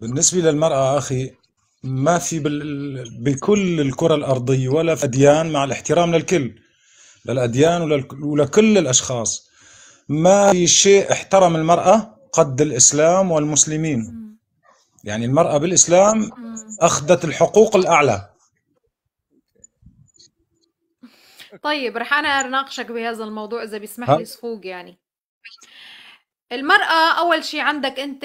بالنسبة للمرأة أخي ما في بال... بكل الكرة الأرضية ولا في أديان مع الاحترام للكل للأديان ولل... ولكل الأشخاص ما في شيء احترم المرأة قد الإسلام والمسلمين يعني المرأة بالإسلام أخذت الحقوق الأعلى طيب رح أنا أناقشك بهذا الموضوع إذا بيسمح لي صفوق يعني المرأة أول شيء عندك أنت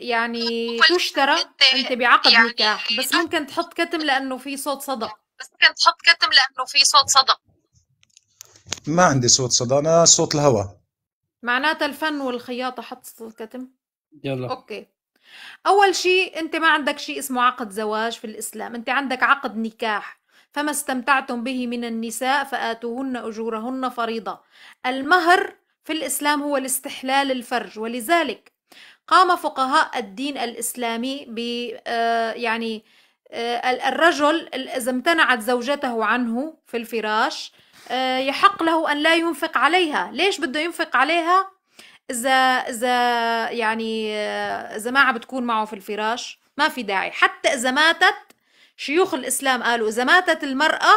يعني تشترى انت بعقد يعني نكاح بس آه. ممكن تحط كتم لانه في صوت صدى بس ممكن تحط كتم لانه في صوت صدى ما عندي صوت صدى انا صوت الهواء معناتها الفن والخياطه حط صوت كتم يلا اوكي اول شيء انت ما عندك شيء اسمه عقد زواج في الاسلام انت عندك عقد نكاح فما استمتعتم به من النساء فاتوهن اجورهن فريضه المهر في الاسلام هو الاستحلال الفرج ولذلك قام فقهاء الدين الإسلامي ب آه، يعني آه، الرجل إذا امتنعت زوجته عنه في الفراش آه، يحق له أن لا ينفق عليها ليش بده ينفق عليها إذا إذا يعني إذا ما عم بتكون معه في الفراش ما في داعي حتى إذا ماتت شيوخ الإسلام قالوا إذا ماتت المرأة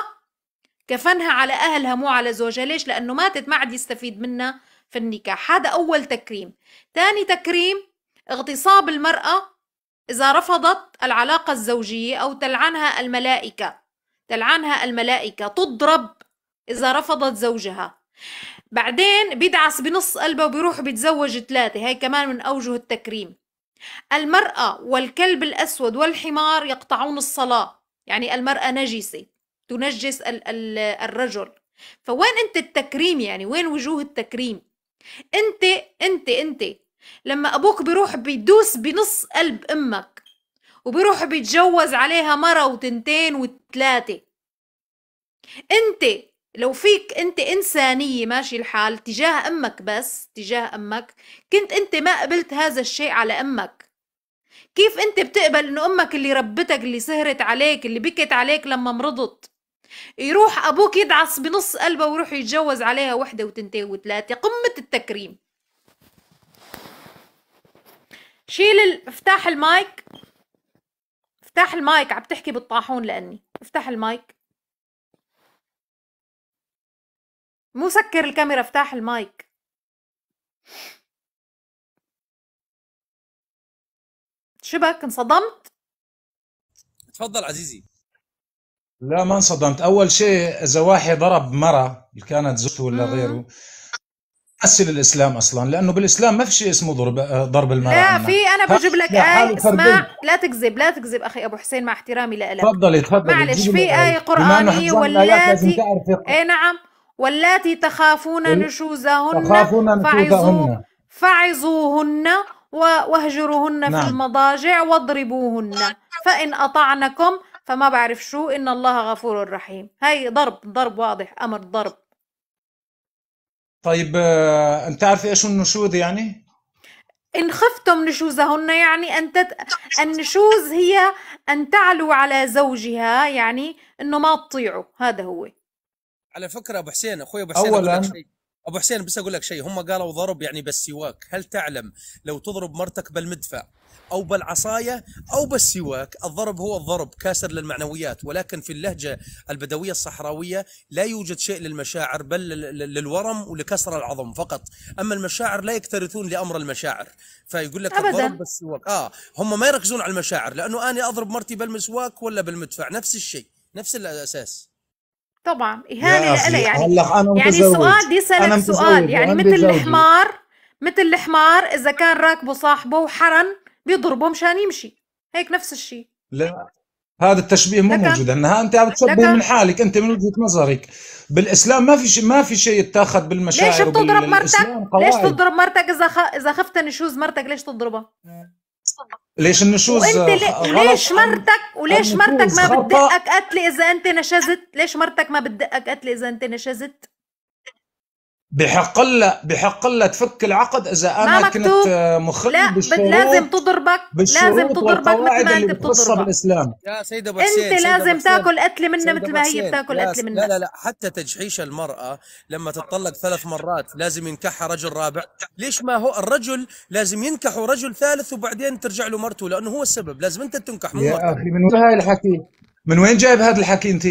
كفنها على أهلها مو على زوجها ليش لأنه ماتت ما عاد يستفيد منها في النكاح هذا أول تكريم ثاني تكريم اغتصاب المرأة إذا رفضت العلاقة الزوجية أو تلعنها الملائكة تلعنها الملائكة تضرب إذا رفضت زوجها بعدين بيدعس بنص قلبه وبيروح بيتزوج ثلاثة هاي كمان من أوجه التكريم المرأة والكلب الأسود والحمار يقطعون الصلاة يعني المرأة نجسة تنجس ال ال الرجل فوين أنت التكريم يعني وين وجوه التكريم أنت أنت أنت لما أبوك بيروح بيدوس بنص قلب أمك وبيروح بيتجوز عليها مرة وتنتين وتلاتة أنت لو فيك أنت إنسانية ماشي الحال تجاه أمك بس تجاه أمك كنت أنت ما قبلت هذا الشيء على أمك كيف أنت بتقبل إنه أمك اللي ربتك اللي سهرت عليك اللي بكت عليك لما مرضت يروح أبوك يدعس بنص قلبه ويروح يتجوز عليها وحدة وتنتين وتلاتة قمة التكريم شيل افتح المايك افتح المايك عم تحكي بالطاحون لاني افتح المايك مو سكر الكاميرا افتح المايك شبك انصدمت تفضل عزيزي لا ما انصدمت اول شيء اذا واحد ضرب مره كانت زوجته ولا غيره يمثل الاسلام اصلا لانه بالاسلام ما في شيء اسمه ضرب آه، ضرب المرأة لا في انا بجيب لك آية اسمع لا تكذب لا تكذب اخي ابو حسين مع احترامي لك تفضلي تفضلي معلش في آية, آية قرآنية واللاتي اي نعم واللاتي تخافون إيه؟ نشوزهن تخافون نشوزهن فعظوهن واهجروهن نعم. في المضاجع واضربوهن فإن أطعنكم فما بعرف شو إن الله غفور رحيم هاي ضرب ضرب واضح أمر ضرب طيب آه، انت تعرفي ايش النشوذ يعني؟ إن خفتم نشوزهن يعني أن تت... النشوز هي أن تعلو على زوجها يعني أنه ما تطيعه هذا هو على فكرة أبو حسين أخوي أبو حسين أولا أبو حسين بس أقول لك شيء هم قالوا ضرب يعني بالسواك هل تعلم لو تضرب مرتك بالمدفع او بالعصايه او بالسواك، الضرب هو الضرب كاسر للمعنويات ولكن في اللهجه البدويه الصحراويه لا يوجد شيء للمشاعر بل للورم ولكسر العظم فقط، اما المشاعر لا يكترثون لامر المشاعر، فيقول لك أبدا. الضرب بالسواك، اه هم ما يركزون على المشاعر لانه انا اضرب مرتي بالمسواك ولا بالمدفع، نفس الشيء، نفس الاساس. طبعا اهانه لا يعني هلا انا يعني سؤال دي سؤال يعني مثل الحمار مثل الحمار اذا كان راكبه صاحبه وحرن بيضربه مشان يمشي هيك نفس الشيء لا هذا التشبيه مو موجود انها انت عم تشبه من حالك انت من وجهه نظرك بالاسلام ما في شيء ما في شيء يتاخذ بالمشاعر ليش بتضرب مرتك ليش تضرب مرتك اذا خ... اذا خفت نشوز مرتك ليش تضربها ليش النشوز وانت لي... ليش مرتك وليش مرتك ما بتدقك قتل اذا انت نشزت ليش مرتك ما بتدقك قتل اذا انت نشزت بحق لها بحق لها تفك العقد اذا انا كنت مخل لا لازم تضربك لازم تضربك مثل ما انت بتضرب بالاسلام يا سيد ابو انت انت لازم تاكل قتله منها مثل ما هي بتاكل قتله منها لا لا لا حتى تجحيش المراه لما تتطلق ثلاث مرات لازم ينكحها رجل رابع ليش ما هو الرجل لازم ينكح رجل ثالث وبعدين ترجع له مرته لانه هو السبب لازم انت تنكح مو يا اخي من وين هاي الحكي من وين جايب هذا الحكي انت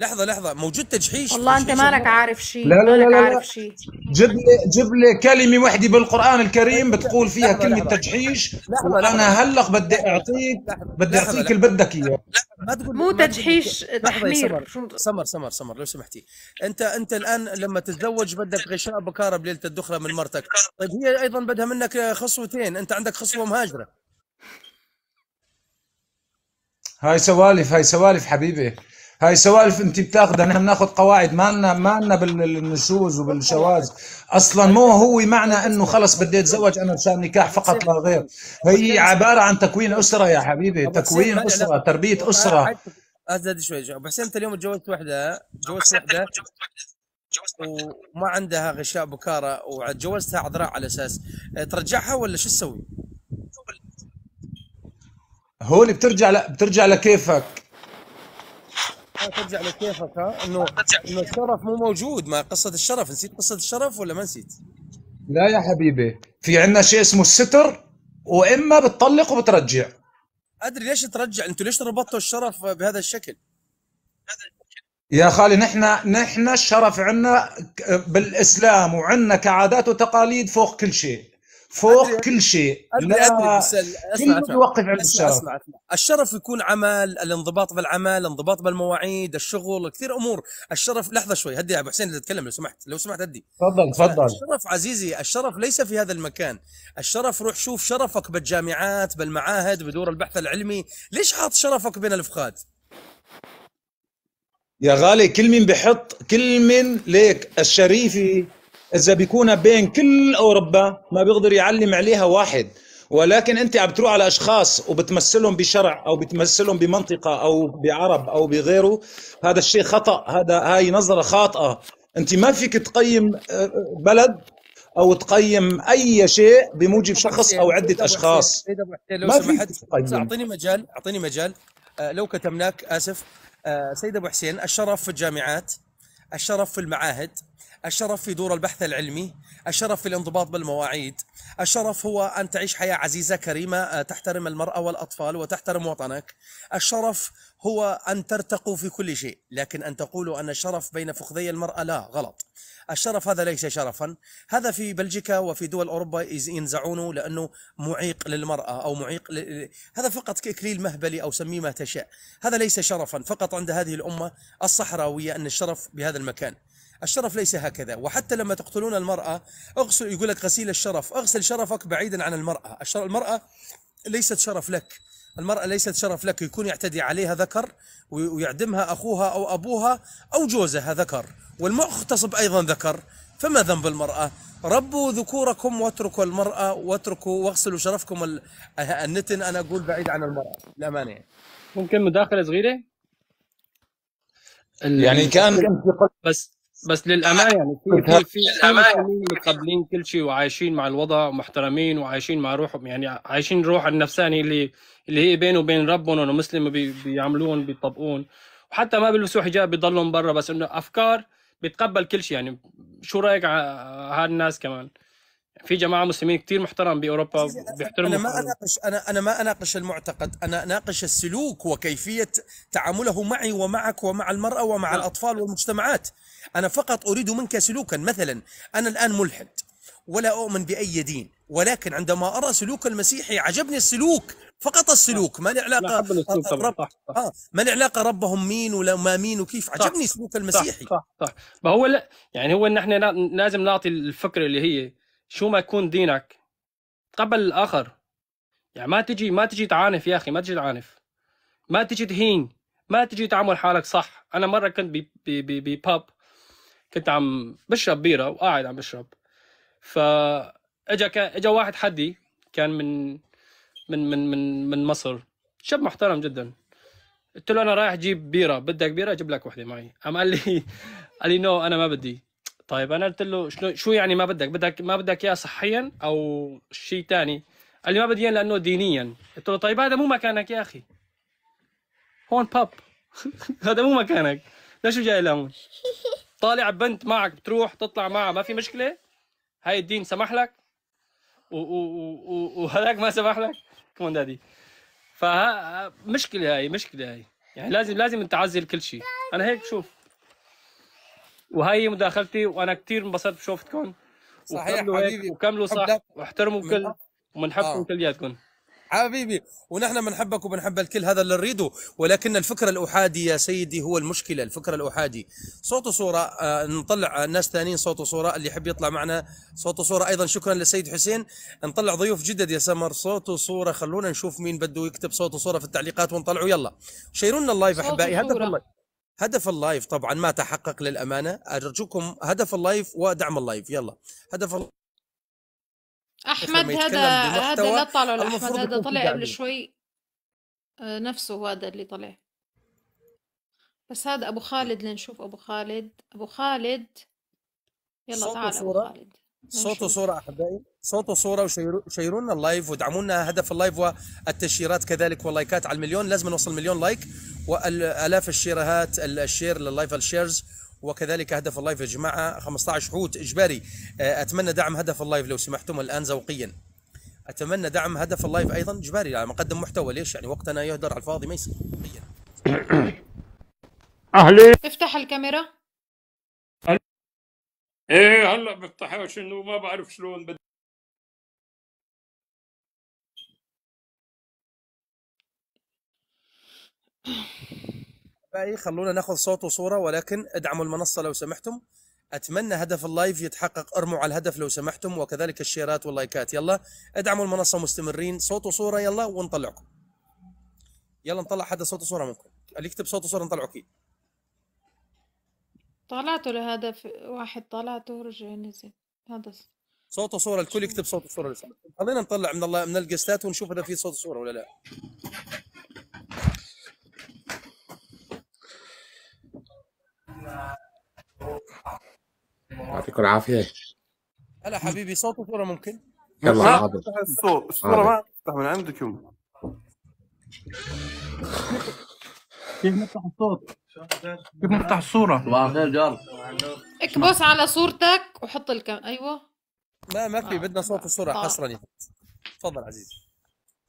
لحظه لحظه موجود تجحيش والله انت مالك عارف شيء لا لا لا, لا. عارف شيء جيب لي جيب لي كلمه واحده بالقران الكريم بتقول فيها كلمه تجحيش انا وانا هلق بدي اعطيك بدي اعطيك اللي بدك اياه ما تقول مو تجحيش تحمير سمر. سمر سمر سمر لو سمحتي انت انت الان لما تتزوج بدك غشاء بكاره بليله الدخله من مرتك طيب هي ايضا بدها منك خصوتين انت عندك خصوه مهاجره هاي سوالف هاي سوالف حبيبي هاي سوالف انت بتاخذها نحن بناخذ قواعد مالنا مالنا بالنشوز وبالشواذ اصلا مو هو معنى انه خلص بدي اتزوج انا مشان نكاح فقط لا غير هي عباره عن تكوين اسره يا حبيبي تكوين اسره تربيه اسره ازيد شوي ابو حسين انت اليوم تجوزت وحده تجوزت وحده وما عندها غشاء بكاره وتجوزتها عذراء على اساس أه، ترجعها ولا شو تسوي؟ هون بترجع لا بترجع لكيفك ترجع لكيفك ها انه انه الشرف مو موجود ما قصه الشرف نسيت قصه الشرف ولا ما نسيت؟ لا يا حبيبي في عندنا شيء اسمه الستر واما بتطلق وبترجع ادري ليش ترجع انتوا ليش ربطتوا الشرف بهذا الشكل؟ يا خالي نحن نحن الشرف عندنا بالاسلام وعندنا كعادات وتقاليد فوق كل شيء فوق كل شيء أدري أدري بس أسمع كل يوقف عند الشرف أسمع أسمع. الشرف يكون عمل الانضباط بالعمل الانضباط بالمواعيد الشغل كثير امور الشرف لحظه شوي هدي يا ابو حسين تتكلم لو سمحت لو سمحت هدي تفضل تفضل الشرف عزيزي الشرف ليس في هذا المكان الشرف روح شوف شرفك بالجامعات بالمعاهد بدور البحث العلمي ليش حاط شرفك بين الافخاذ يا غالي كل من بحط كل من ليك الشريفي اذا بيكون بين كل اوروبا ما بيقدر يعلم عليها واحد ولكن انت عم تروح على اشخاص وبتمثلهم بشرع او بتمثلهم بمنطقه او بعرب او بغيره هذا الشيء خطا هذا هاي نظره خاطئه انت ما فيك تقيم آه، بلد او تقيم اي شيء بموجب شخص او عده اشخاص ما فيك تقيم اعطيني مجال اعطيني مجال آه، لو كتمناك اسف آه، سيد ابو حسين الشرف في الجامعات الشرف في المعاهد الشرف في دور البحث العلمي الشرف في الانضباط بالمواعيد الشرف هو أن تعيش حياة عزيزة كريمة آه، تحترم المرأة والأطفال وتحترم وطنك الشرف هو أن ترتقوا في كل شيء لكن أن تقولوا أن الشرف بين فخذي المرأة لا غلط الشرف هذا ليس شرفا هذا في بلجيكا وفي دول أوروبا ينزعونه لأنه معيق للمرأة أو معيق ل... هذا فقط إكليل مهبلي أو سميه ما تشاء هذا ليس شرفا فقط عند هذه الأمة الصحراوية أن الشرف بهذا المكان الشرف ليس هكذا وحتى لما تقتلون المرأة اغسل يقول لك غسيل الشرف اغسل شرفك بعيدا عن المرأة المرأة ليست شرف لك المرأة ليست شرف لك يكون يعتدي عليها ذكر ويعدمها أخوها أو أبوها أو جوزها ذكر والمغتصب أيضا ذكر فما ذنب المرأة ربوا ذكوركم واتركوا المرأة واتركوا واغسلوا شرفكم النتن أنا أقول بعيد عن المرأة لا مانع ممكن مداخلة صغيرة يعني كان بس بس للامانه يعني في في في متقبلين كل شيء وعايشين مع الوضع ومحترمين وعايشين مع روحهم يعني عايشين روح النفساني اللي اللي هي بينه وبين ربهم انه مسلم بي بيعملون بيطبقون وحتى ما بيلبسوا حجاب بيضلهم برا بس انه افكار بتقبل كل شيء يعني شو رايك على هالناس كمان؟ في جماعه مسلمين كثير محترم باوروبا بيحترموا انا ما اناقش انا انا ما اناقش المعتقد انا اناقش السلوك وكيفيه تعامله معي ومعك ومع المراه ومع لا. نعم. الاطفال والمجتمعات أنا فقط أريد منك سلوكا مثلا أنا الآن ملحد ولا أؤمن بأي دين ولكن عندما أرى سلوك المسيحي عجبني السلوك فقط السلوك ما له علاقة رب صح صح. آه ما له علاقة ربهم مين ولا ما مين وكيف عجبني صح سلوك المسيحي صح صح صح. ما هو لا يعني هو نحن لازم نعطي الفكرة اللي هي شو ما يكون دينك تقبل الآخر يعني ما تجي ما تجي تعانف يا أخي ما تجي تعانف ما تجي تهين ما تجي تعمل حالك صح أنا مرة كنت بباب كنت عم بشرب بيره وقاعد عم بشرب فاجا كان اجا واحد حدي كان من من من من من مصر شاب محترم جدا قلت له انا رايح اجيب بيره بدك بيره اجيب لك وحده معي قام قال لي قال لي نو انا ما بدي طيب انا قلت له شنو شو يعني ما بدك بدك ما بدك اياه صحيا او شيء ثاني قال لي ما بدي لانه دينيا قلت له طيب هذا مو مكانك يا اخي هون باب هذا مو مكانك ليش جاي لهون طالع بنت معك بتروح تطلع معها ما في مشكله هاي الدين سمح لك وهذاك ما سمح لك كمان دادي فمشكله هاي مشكله هاي يعني لازم لازم تعزل كل شيء انا هيك بشوف وهي مداخلتي وانا كثير انبسطت بشوفتكم صحيح حبيبي وكملوا صح واحترموا كل وبنحبكم آه. كلياتكم حبيبي ونحن بنحبك وبنحب الكل هذا اللي نريده ولكن الفكر الأحادي يا سيدي هو المشكلة الفكر الأحادي صوت وصورة آه نطلع آه، ناس ثانيين صوت وصورة اللي يحب يطلع معنا صوت وصورة أيضا شكرا للسيد حسين نطلع ضيوف جدد يا سمر صوت وصورة خلونا نشوف مين بده يكتب صوت وصورة في التعليقات ونطلعه يلا شيرونا اللايف أحبائي هدف الله هدف اللايف طبعا ما تحقق للأمانة أرجوكم هدف اللايف ودعم اللايف يلا هدف اللايف احمد هذا هذا لا طلع احمد هذا طلع قبل شوي آه، نفسه هذا اللي طلع بس هذا ابو خالد لنشوف ابو خالد ابو خالد يلا تعال ابو خالد صوت وصورة أحبائي صوت وصورة وشيرونا اللايف ودعمونا هدف اللايف والتشيرات كذلك واللايكات على المليون لازم نوصل مليون لايك وآلاف الشيرهات الشير لللايف الشيرز وكذلك هدف اللايف يا جماعه 15 حوت اجباري آه، اتمنى دعم هدف اللايف لو سمحتم الان ذوقيا اتمنى دعم هدف اللايف ايضا اجباري يعني مقدم محتوى ليش يعني وقتنا يهدر على الفاضي ما يصير اهلي افتح الكاميرا ايه هلا بفتحها شنو ما بعرف شلون بدي احبائي خلونا ناخذ صوت وصوره ولكن ادعموا المنصه لو سمحتم اتمنى هدف اللايف يتحقق ارموا على الهدف لو سمحتم وكذلك الشيرات واللايكات يلا ادعموا المنصه مستمرين صوت وصوره يلا ونطلعكم يلا نطلع حدا صوت وصوره منكم اللي يكتب صوت وصوره نطلعه اكيد طلعته لهدف واحد طلعته ورجع نزل هذا صوت وصوره الكل يكتب صوت وصوره لو سمحتم خلينا نطلع من الله من القستات ونشوف اذا في صوت وصوره ولا لا يعطيكم العافيه هلا حبيبي صوت وصوره ممكن يلا حاضر الصوت الصوره ما تفتح من عندكم كيف نفتح الصوت؟ كيف نفتح الصورة؟ صباح الخير جار اكبس على صورتك وحط الكام ايوه لا ما في آه. بدنا صوت الصورة آه. حصرا تفضل عزيزي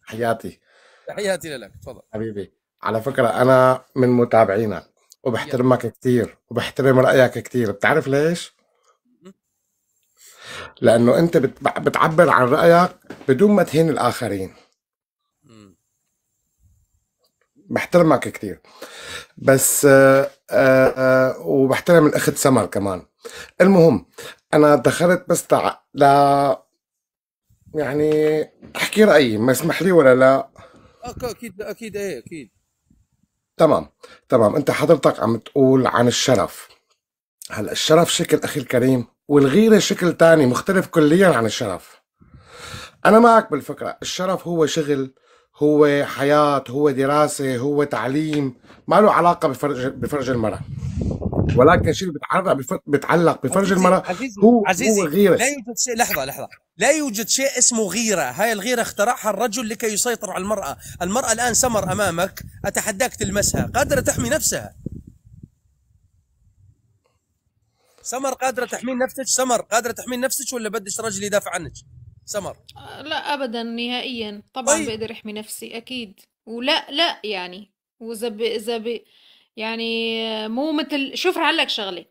حياتي تحياتي لك تفضل حبيبي على فكرة أنا من متابعينك وبحترمك كثير وبحترم رأيك كثير بتعرف ليش؟ لأنه أنت بتعبر عن رأيك بدون ما تهين الآخرين بحترمك كثير بس آآ آه، آآ آه، آه، وبحترم الأخت سمر كمان المهم أنا دخلت بس تع... ل يعني أحكي رأيي ما اسمح لي ولا لا؟ أكيد أكيد إيه أكيد تمام تمام انت حضرتك عم تقول عن الشرف هلا الشرف شكل اخي الكريم والغيره شكل تاني مختلف كليا عن الشرف انا معك بالفكره الشرف هو شغل هو حياه هو دراسه هو تعليم ما له علاقه بفرج بفرج المراه ولكن شيء بيتعلق بتعلق بفرج المراه هو عزيزي هو غيره لا يوجد شيء لحظه لحظه لا يوجد شيء اسمه غيره هاي الغيره اخترعها الرجل لكي يسيطر على المراه المراه الان سمر امامك اتحداك تلمسها قادره تحمي نفسها سمر قادره تحمي نفسك سمر قادره تحمي نفسك ولا بدش رجل يدافع عنك سمر آه، لا ابدا نهائيا طبعا طيب. بقدر احمي نفسي اكيد ولا لا يعني واذا اذا يعني مو مثل شوف رح لك شغله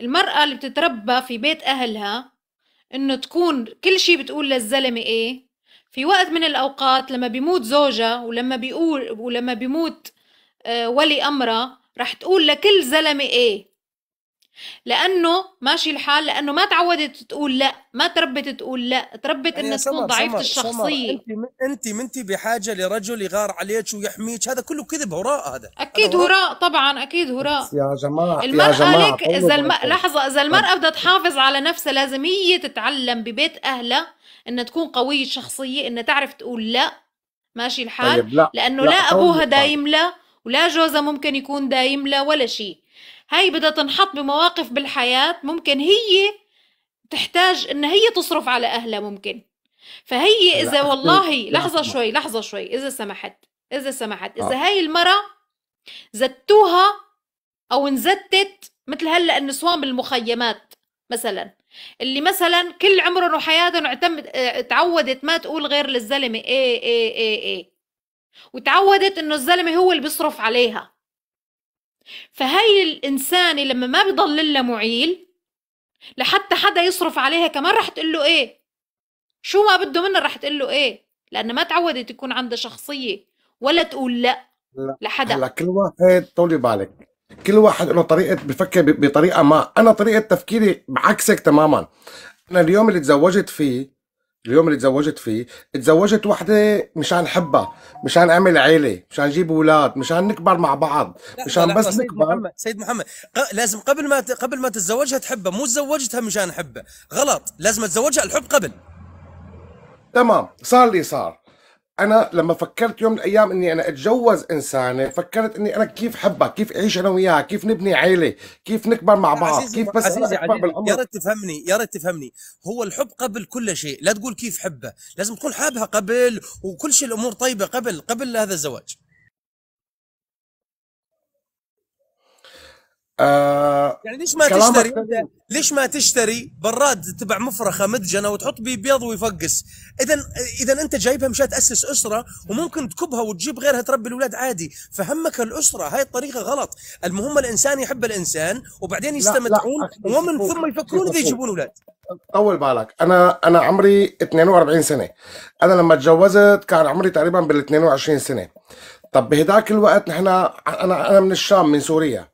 المرأة اللي بتتربى في بيت أهلها إنه تكون كل شيء بتقول للزلمة إيه في وقت من الأوقات لما بيموت زوجها ولما بيقول ولما بيموت آه، ولي أمرها رح تقول لكل زلمة إيه لانه ماشي الحال لانه ما تعودت تقول لا ما تربت تقول لا تربت انها تكون ضعيفه الشخصيه سمر. انت انت بحاجه لرجل يغار عليك ويحميك هذا كله كذب هراء هذا اكيد هراء. هراء طبعا اكيد هراء يا جماعه المراه يا جماعة. لك اذا الم... لحظه اذا المراه بدها تحافظ على نفسها لازم هي تتعلم ببيت اهلها انها تكون قويه الشخصيه انها تعرف تقول لا ماشي الحال طيب لا. لانه لا, لا ابوها طيب، طيب. دايم لا ولا جوزها ممكن يكون دايم لا ولا شيء هاي بدها تنحط بمواقف بالحياة ممكن هي تحتاج إن هي تصرف على أهلها ممكن فهي إذا والله لحظة شوي لحظة شوي إذا سمحت إذا سمحت إذا آه. هاي المرة زتوها أو انزتت مثل هلا النسوان بالمخيمات مثلا اللي مثلا كل عمرهم وحياتهم اعتمد تعودت ما تقول غير للزلمه ايه ايه ايه ايه وتعودت انه الزلمه هو اللي بيصرف عليها فهي الإنسانة لما ما بضل لها معيل لحتى حدا يصرف عليها كمان رح تقول له إيه شو ما بده منها رح تقول له إيه لأنه ما تعودت يكون عندها شخصية ولا تقول لا, لا. لحدا هلا كل واحد طولي بالك كل واحد له طريقة بفكر بطريقة ما أنا طريقة تفكيري بعكسك تماما أنا اليوم اللي تزوجت فيه اليوم اللي تزوجت فيه تزوجت وحدة مشان حبها مشان اعمل عيلة مشان نجيب اولاد مشان نكبر مع بعض مشان بس سيد نكبر محمد سيد محمد ق... أه، لازم قبل ما ت... قبل ما تتزوجها تحبها مو تزوجتها مشان حبها غلط لازم اتزوجها الحب قبل تمام صار اللي صار انا لما فكرت يوم من الايام اني انا اتجوز انسانه فكرت اني انا كيف حبها كيف اعيش انا وياها كيف نبني عيله كيف نكبر مع بعض عزيزي كيف بس عزيزي عزيزي يا ريت تفهمني يا ريت تفهمني هو الحب قبل كل شيء لا تقول كيف حبه لازم تكون حابها قبل وكل شيء الامور طيبه قبل قبل هذا الزواج آه، يعني ليش ما تشتري ليش ما تشتري براد تبع مفرخه مدجنه وتحط بيه بيض ويفقس اذا اذا انت جايبها مشان تاسس اسره وممكن تكبها وتجيب غيرها تربي الاولاد عادي فهمك الاسره هاي الطريقه غلط المهم الانسان يحب الانسان وبعدين يستمتعون ومن ثم يفكرون اذا يجيبون اولاد طول بالك انا انا عمري 42 سنه انا لما تجوزت كان عمري تقريبا بال 22 سنه طب بهداك الوقت نحن انا انا من الشام من سوريا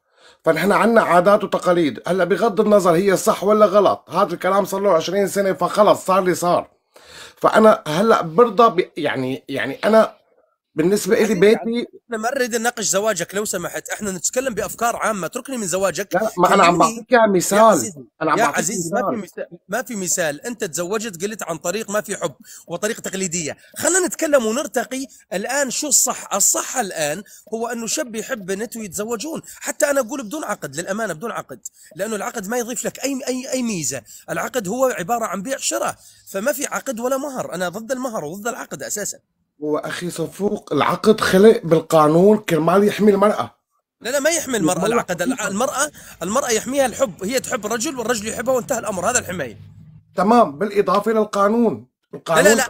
فنحن عنا عادات وتقاليد هلا بغض النظر هي صح ولا غلط هذا الكلام صار له 20 سنه فخلص صار لي صار فانا هلا برضى يعني يعني انا بالنسبه لي يعني بيتي احنا ما نريد نناقش زواجك لو سمحت احنا نتكلم بافكار عامه اتركني من زواجك لا ما انا عم بعطيك مثال انا عم يا عزيز ما في مثال ما في مثال انت تزوجت قلت عن طريق ما في حب وطريقه تقليديه خلينا نتكلم ونرتقي الان شو الصح الصح الان هو انه شاب يحب بنت ويتزوجون حتى انا اقول بدون عقد للامانه بدون عقد لانه العقد ما يضيف لك اي اي اي ميزه العقد هو عباره عن بيع شراء فما في عقد ولا مهر انا ضد المهر وضد العقد اساسا هو اخي صفوق العقد خلق بالقانون كرمال يحمي المراه لا لا ما يحمي المراه العقد المراه المراه يحميها الحب هي تحب الرجل والرجل يحبها وانتهى الامر هذا الحمايه تمام بالاضافه الى القانون القانون لا لا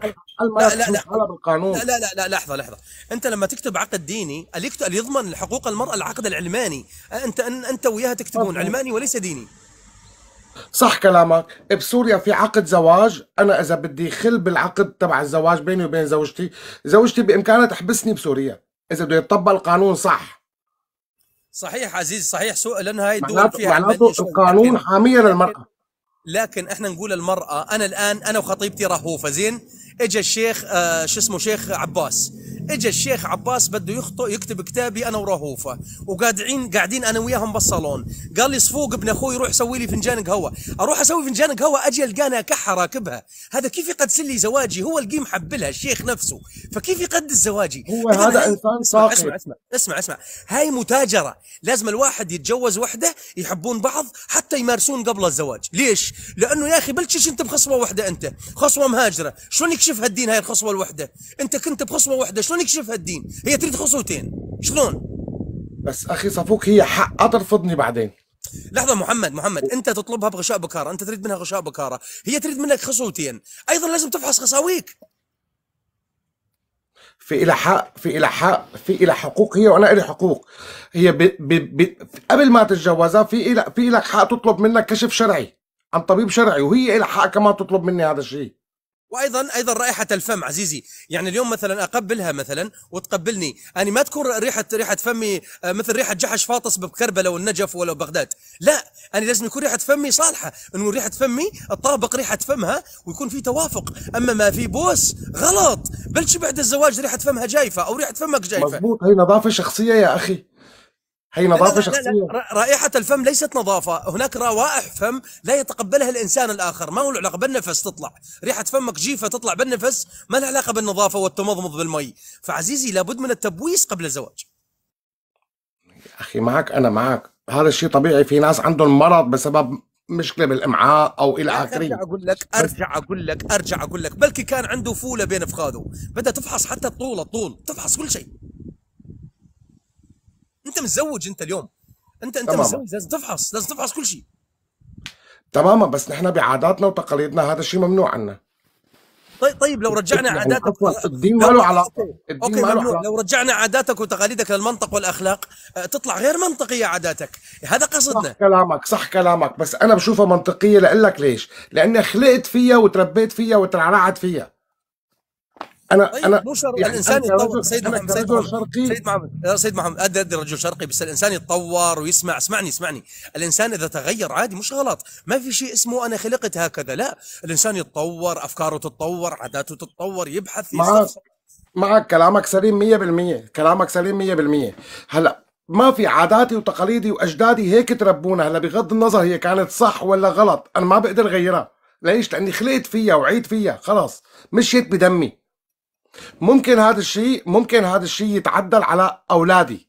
لا لا لا بالقانون لا لا لا, لا لحظه لحظه انت لما تكتب عقد ديني اللي يضمن حقوق المراه العقد العلماني انت انت وياها تكتبون علماني وليس ديني صح كلامك بسوريا في عقد زواج انا اذا بدي خل بالعقد تبع الزواج بيني وبين زوجتي زوجتي بامكانها تحبسني بسوريا اذا بده يطبق القانون صح صحيح عزيز صحيح سوء لان هاي الدول فيها معناته القانون حاميه للمراه لكن احنا نقول المراه انا الان انا وخطيبتي رهوفه زين اجى الشيخ آه شو اسمه شيخ عباس اجى الشيخ عباس بده يخطئ يكتب كتابي انا ورهوفه وقاعدين قاعدين انا وياهم بالصالون قال لي صفوق ابن اخوي روح سوي لي فنجان قهوه اروح اسوي فنجان قهوه اجي القانا كحه راكبها هذا كيف يقدس لي زواجي هو القيم حبلها الشيخ نفسه فكيف يقدس زواجي هو هذا هاي... انسان صاحب اسمع اسمع اسمع اسمع هاي متاجره لازم الواحد يتجوز وحده يحبون بعض حتى يمارسون قبل الزواج ليش لانه يا اخي بلشش انت بخصوه وحده انت خصوه مهاجره شلون يكشفها الدين هاي الخصوه الوحده انت كنت بخصوه وحده شلون شلون يكشف هالدين هي تريد خصوتين شلون بس اخي صفوك هي حق ترفضني بعدين لحظة محمد محمد أنت تطلبها بغشاء بكارة أنت تريد منها غشاء بكارة هي تريد منك خصوتين أيضا لازم تفحص خصاويك في إلى حق في إلى حق في إلى حقوق هي وأنا إلي حقوق هي ب... ب... ب... قبل ما تتجوزها في إلى في لك حق تطلب منك كشف شرعي عن طبيب شرعي وهي إلى حق كمان تطلب مني هذا الشيء وايضا ايضا رائحه الفم عزيزي يعني اليوم مثلا اقبلها مثلا وتقبلني يعني ما تكون ريحه ريحه فمي آه، مثل ريحه جحش فاطس بكربله والنجف ولا بغداد لا انا لازم يكون ريحه فمي صالحه انه ريحه فمي تطابق ريحه فمها ويكون في توافق اما ما في بوس غلط بلش بعد الزواج ريحه فمها جايفه او ريحه فمك جايفه مضبوط هي نظافه شخصيه يا اخي هي نظافه شخصيه رائحه الفم ليست نظافه هناك روائح فم لا يتقبلها الانسان الاخر ما هو له علاقه بالنفس تطلع ريحه فمك جيفه تطلع بالنفس ما لها علاقه بالنظافه والتمضمض بالمي فعزيزي لابد من التبويس قبل الزواج اخي معك انا معك هذا الشيء طبيعي في ناس عندهم مرض بسبب مشكله بالامعاء او الى اخره ارجع اقول لك ارجع اقول لك ارجع اقول لك بلكي كان عنده فوله بين فخاده بدا تفحص حتى الطول الطول تفحص كل شيء انت متزوج انت اليوم انت انت تماما. متزوج لازم تفحص لازم تفحص كل شيء تماما بس نحن بعاداتنا وتقاليدنا هذا الشيء ممنوع عنا طيب طيب لو رجعنا عاداتك الدين ماله علاقه الدين ما لو رجعنا عاداتك وتقاليدك للمنطق والاخلاق آه، تطلع غير منطقيه عاداتك هذا قصدنا صح كلامك صح كلامك بس انا بشوفها منطقيه لاقول لك ليش لاني خلقت فيها وتربيت فيها وترعرعت فيها انا طيب انا مو شرط يعني الانسان يتطور سيد محمد سيد محمد سيد محمد سيد محمد ادري ادري رجل شرقي بس الانسان يتطور ويسمع اسمعني اسمعني الانسان اذا تغير عادي مش غلط ما في شيء اسمه انا خلقت هكذا لا الانسان يتطور افكاره تتطور عاداته تتطور يبحث معك معك كلامك سليم 100% كلامك سليم 100% هلا ما في عاداتي وتقاليدي واجدادي هيك تربونا هلا بغض النظر هي كانت صح ولا غلط انا ما بقدر اغيرها ليش لاني خلقت فيها وعيت فيها خلاص مشيت بدمي ممكن هذا الشيء ممكن هذا الشيء يتعدل على اولادي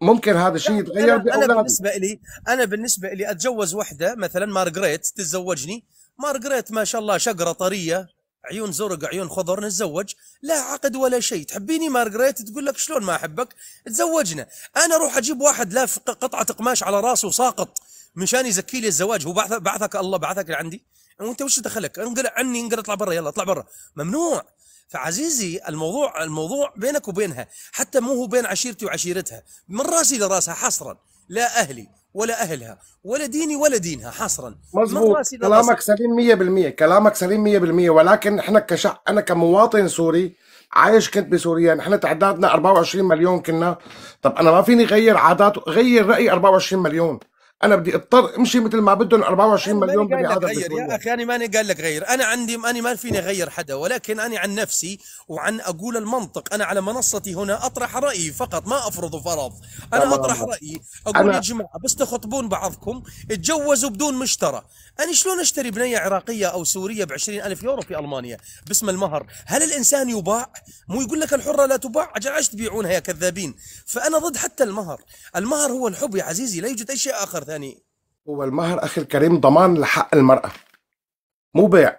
ممكن هذا الشيء يتغير أنا, انا بالنسبه لي انا بالنسبه لي اتجوز وحده مثلا مارغريت تتزوجني مارغريت ما شاء الله شقره طريه عيون زرق عيون خضر نتزوج لا عقد ولا شيء تحبيني مارغريت تقول لك شلون ما احبك تزوجنا انا اروح اجيب واحد لاف قطعه قماش على راسه ساقط مشان يزكي لي الزواج هو بعثك الله بعثك لعندي وانت وش دخلك؟ انقلع عني انقلع اطلع برا يلا اطلع برا ممنوع فعزيزي الموضوع الموضوع بينك وبينها حتى مو هو بين عشيرتي وعشيرتها من راسي لراسها حصرا لا اهلي ولا اهلها ولا ديني ولا دينها حصرا مظبوط كلامك سليم 100% كلامك سليم 100% ولكن احنا كشعب انا كمواطن سوري عايش كنت بسوريا نحن تعدادنا 24 مليون كنا طب انا ما فيني غير عادات غير راي 24 مليون انا بدي اضطر امشي مثل ما بدهم 24 مليون بني ادم غير يا اخي انا ماني قال لك غير انا عندي انا ما فيني اغير حدا ولكن انا عن نفسي وعن اقول المنطق انا على منصتي هنا اطرح رايي فقط ما افرض فرض انا اطرح رايي اقول يا جماعه بس تخطبون بعضكم اتجوزوا بدون مشترى انا شلون اشتري بنيه عراقيه او سوريه ب 20000 يورو في المانيا باسم المهر هل الانسان يباع مو يقول لك الحره لا تباع اجل عايش تبيعونها يا كذابين فانا ضد حتى المهر المهر هو الحب يا عزيزي لا يوجد اي شيء اخر ثاني هو المهر اخي الكريم ضمان لحق المراه مو بيع